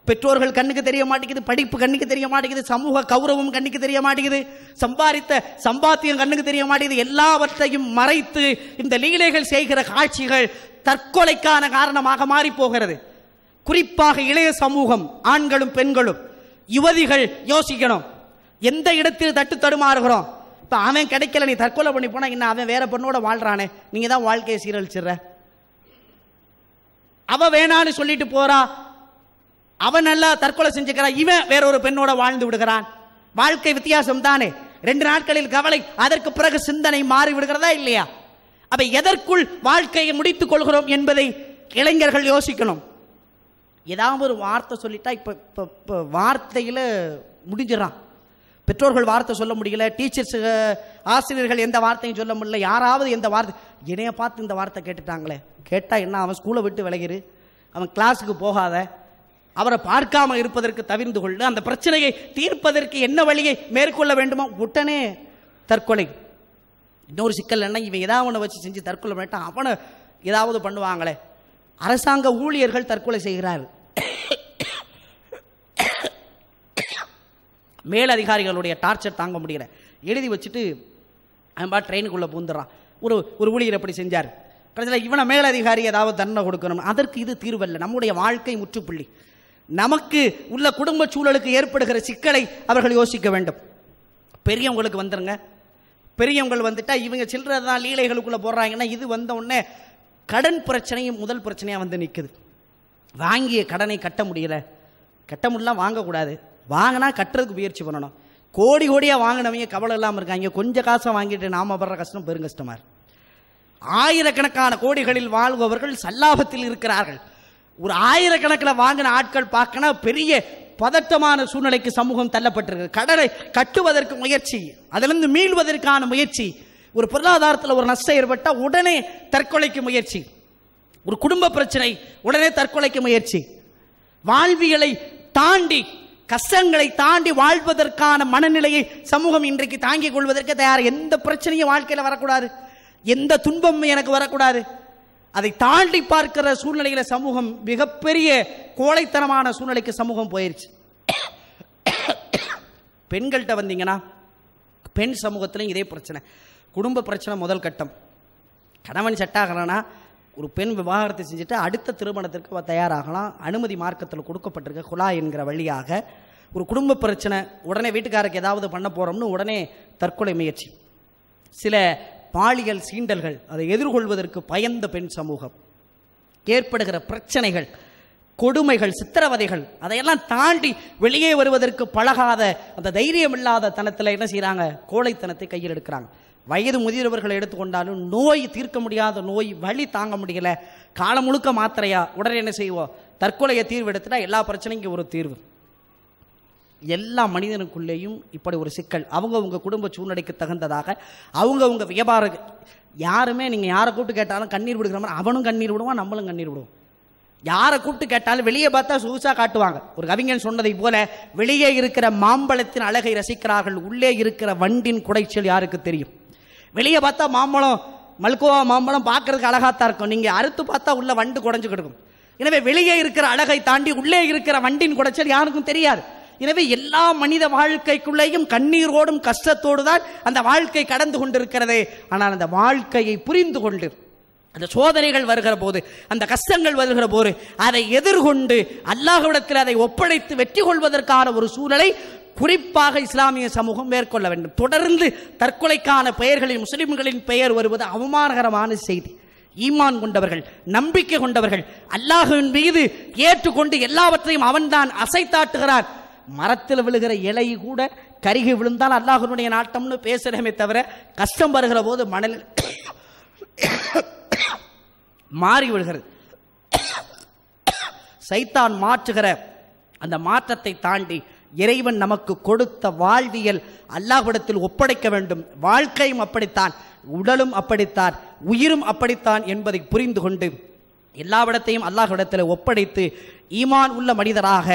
பெற்றோர்கள் கண்ணுக்கு தெரிய மாட்டேங்குது படிப்பு கண்ணுக்கு தெரிய மாட்டேங்குது சமூக கௌரவம் கண்ணுக்கு தெரிய மாட்டேங்குது சம்பாதித்த சம்பாத்தியம் கண்ணுக்கு தெரிய மாட்டேங்குது எல்லாவற்றையும் மறைத்து இந்த லீலைகள் செய்கிற காட்சிகள் தற்கொலைக்கான காரணமாக மாறி போகிறது குறிப்பாக இளைய சமூகம் ஆண்களும் பெண்களும் யுவதிகள் யோசிக்கணும் எந்த இடத்தில் தட்டு தடுமாறுகிறோம் இப்போ அவன் கிடைக்கல நீ தற்கொலை பண்ணி போனால் என்ன அவன் வேற பொண்ணோட வாழ்கிறானே நீங்கள் தான் வாழ்க்கையை சீரழிச்சிட்ற அவ வேணான்னு சொல்லிட்டு போறா அவன் நல்லா தற்கொலை செஞ்சுக்கிறா இவன் வேற ஒரு பெண்ணோட வாழ்ந்து விடுகிறான் வாழ்க்கை வித்தியாசம் தானே ரெண்டு நாட்களில் கவலை அதற்கு பிறகு சிந்தனை மாறி விடுகிறதா இல்லையா அப்ப எதற்குள் வாழ்க்கையை முடித்துக் கொள்கிறோம் என்பதை இளைஞர்கள் யோசிக்கணும் ஏதாவது ஒரு வார்த்தை சொல்லிட்டா இப்போ இப்போ வார்த்தையில் முடிஞ்சிடறான் பெற்றோர்கள் வார்த்தை சொல்ல முடியல டீச்சர்ஸ் ஆசிரியர்கள் எந்த வார்த்தையும் சொல்ல முடியல யாராவது எந்த வார்த்தை என்னைய பார்த்து இந்த வார்த்தை கேட்டுட்டாங்களே கேட்டால் என்ன அவன் ஸ்கூலை விட்டு விளையிரு அவன் கிளாஸுக்கு போகாத அவரை பார்க்காமல் இருப்பதற்கு தவிர்ந்து கொள்ளு அந்த பிரச்சனையை தீர்ப்பதற்கு என்ன வழியை மேற்கொள்ள வேண்டுமோ உடனே தற்கொலை இன்னொரு சிக்கல் என்ன இவன் ஏதாவது ஒன்று வச்சு செஞ்சு தற்கொலை பண்ணிட்டான் அவனை ஏதாவது பண்ணுவாங்களே அரசாங்க ஊழியர்கள் தற்கொலை செய்கிறார்கள் மேலதிகாரிகளுடைய டார்ச்சர் தாங்க முடியல எழுதி வச்சுட்டு பாட்டு ட்ரெயினுக்குள்ளே பூந்துடுறான் ஒரு ஒரு ஊழியர் அப்படி செஞ்சார் கடைசியில் இவனை மேலதிகாரி ஏதாவது தண்டனை கொடுக்கணும் அதற்கு இது தீர்வல்ல நம்முடைய வாழ்க்கை முற்றுப்புள்ளி நமக்கு உள்ள குடும்ப சூழலுக்கு ஏற்படுகிற சிக்கலை அவர்கள் யோசிக்க வேண்டும் பெரியவங்களுக்கு வந்துருங்க பெரியவங்கள் வந்துட்டால் இவங்க தான் லீலைகளுக்குள்ளே போடுறாங்கன்னா இது வந்த உடனே கடன் பிரச்சனையும் முதல் பிரச்சனையாக வந்து நிற்குது வாங்கிய கடனை கட்ட முடியலை கட்ட முடியலாம் வாங்கக்கூடாது வாங்கினா கட்டுறதுக்கு முயற்சி பண்ணணும் கோடி கோடியாக வாங்கினவங்க கவலை இல்லாமல் இருக்காங்க கொஞ்சம் காசை வாங்கிட்டு நாம் படுற கஷ்டம் பெருங்கஷ்டமாக இருக்குது ஆயிரக்கணக்கான கோடிகளில் வாழ்பவர்கள் சல்லாபத்தில் இருக்கிறார்கள் ஒரு ஆயிரக்கணக்கில் வாங்கின ஆட்கள் பார்க்கணும் பெரிய பதட்டமான சூழ்நிலைக்கு சமூகம் தள்ளப்பட்டிருக்கு கடலை கட்டுவதற்கு முயற்சி அதிலிருந்து மீள்வதற்கான முயற்சி ஒரு பொருளாதாரத்தில் ஒரு நஷ்டம் ஏற்பட்டால் உடனே தற்கொலைக்கு முயற்சி ஒரு குடும்ப பிரச்சனை உடனே தற்கொலைக்கு முயற்சி வாழ்வியலை தாண்டி கஷ்டங்களை தாண்டி வாழ்வதற்கான மனநிலையை சமூகம் இன்றைக்கு தாங்கிக் கொள்வதற்கு தயார் எந்த பிரச்சனையும் வாழ்க்கையில் வரக்கூடாது எந்த துன்பமும் எனக்கு வரக்கூடாது அதை தாண்டி பார்க்கிற சூழ்நிலையில் சமூகம் மிகப்பெரிய கோழைத்தனமான சூழ்நிலைக்கு சமூகம் போயிடுச்சு பெண்கள்கிட்ட வந்தீங்கன்னா பெண் சமூகத்திலையும் இதே பிரச்சனை குடும்ப பிரச்சனை முதல் கட்டம் கணவன் செட்டாகிறான்னா ஒரு பெண் விவாகரத்தை செஞ்சுட்டு அடுத்த திருமணத்திற்கு தயாராகலாம் அனுமதி மார்க்கத்தில் கொடுக்கப்பட்டிருக்க குலா என்கிற வழியாக ஒரு குடும்ப பிரச்சனை உடனே வீட்டுக்காரருக்கு ஏதாவது பண்ண போகிறோம்னு உடனே தற்கொலை முயற்சி சில பாலியல் சீண்டல்கள் அதை எதிர்கொள்வதற்கு பயந்த பெண் சமூகம் ஏற்படுகிற பிரச்சனைகள் கொடுமைகள் சித்திரவதைகள் அதையெல்லாம் தாண்டி வெளியே வருவதற்கு பழகாத அந்த தைரியம் இல்லாத தனத்தில் என்ன செய்கிறாங்க கோழைத்தனத்தை கையில் எடுக்கிறாங்க வயது முதியவர்களை எடுத்துக்கொண்டாலும் நோய் தீர்க்க முடியாத நோய் வழி தாங்க முடியல காலம் முழுக்க மாத்திரையா உடனே என்ன செய்வோம் தற்கொலையை தீர்வு எடுத்துட்டா எல்லா பிரச்சனைக்கும் ஒரு தீர்வு எல்லா மனிதனுக்குள்ளேயும் இப்படி ஒரு சிக்கல் அவங்கவுங்க குடும்ப சூழ்நிலைக்கு தகுந்ததாக அவங்கவுங்க வியாபார யாருமே நீங்கள் யாரை கூப்பிட்டு கேட்டாலும் கண்ணீர் விடுக்கிற மாதிரி அவனும் கண்ணீர் விடுவான் நம்மளும் கண்ணீர் விடுவோம் யாரை கூப்பிட்டு கேட்டாலும் வெளியே பார்த்தா சொகுசாக காட்டுவாங்க ஒரு கவிஞன் சொன்னதை போல வெளியே இருக்கிற மாம்பழத்தின் அழகை ரசிக்கிறார்கள் உள்ளே இருக்கிற வண்டின் குடைச்சல் யாருக்கு தெரியும் வெளியே பார்த்தா மாம்பழம் மல்கோவா மாம்பழம் பார்க்குறதுக்கு அழகாகத்தான் இருக்கும் நீங்கள் அறுத்து பார்த்தா உள்ளே வண்டு குடஞ்சு கிடக்கும் எனவே வெளியே இருக்கிற அழகை தாண்டி உள்ளே இருக்கிற வண்டின் குடைச்சல் யாருக்கும் தெரியாது எனவே எல்லா மனித வாழ்க்கைக்குள்ளேயும் கண்ணீரோடும் கஷ்டத்தோடு தான் அந்த வாழ்க்கை கடந்து கொண்டிருக்கிறதே ஆனால் அந்த வாழ்க்கையை புரிந்து கொண்டு அந்த சோதனைகள் வருகிற போது அந்த கஷ்டங்கள் வருகிற போது அதை எதிர்கொண்டு அல்லாஹ்விடத்தில் அதை ஒப்படைத்து வெற்றி கொள்வதற்கான ஒரு சூழலை குறிப்பாக இஸ்லாமிய சமூகம் மேற்கொள்ள வேண்டும் தொடர்ந்து தற்கொலைக்கான பெயர்களில் முஸ்லிம்களின் பெயர் வருவது அவமானகரமான செய்தி ஈமான் கொண்டவர்கள் நம்பிக்கை கொண்டவர்கள் அல்லாஹுவின் மீது ஏற்றுக்கொண்டு எல்லாவற்றையும் அவன்தான் அசைத்தாட்டுகிறார் மரத்தில் விழுகிற இலை கூட கருகி விழுந்தால் அல்லாஹனுடைய நாட்டம்னு பேசுறமே தவிர கஷ்டம் வருகிற போது மணல் மாறி விழுகிறது சைத்தான் மாற்றுகிற அந்த மாற்றத்தை தாண்டி இறைவன் நமக்கு கொடுத்த வாழ்வியல் அல்லாஹ்விடத்தில் ஒப்படைக்க வேண்டும் வாழ்க்கையும் அப்படித்தான் உடலும் அப்படித்தான் உயிரும் அப்படித்தான் என்பதை புரிந்து கொண்டு எல்லாவிடத்தையும் அல்லாஹ்விடத்தில் ஒப்படைத்து ஈமான் உள்ள மனிதராக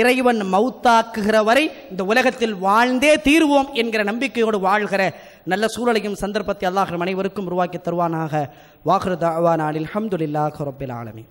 இறைவன் மௌத்தாக்குகிற வரை இந்த உலகத்தில் வாழ்ந்தே தீர்வோம் என்கிற நம்பிக்கையோடு வாழ்கிற நல்ல சூழலையும் சந்தர்ப்பத்தை அல்லாஹர் அனைவருக்கும் உருவாக்கி தருவானாக வாகுரு தாவானில் அஹமதுல்லாஹ் ரபில் ஆலமின்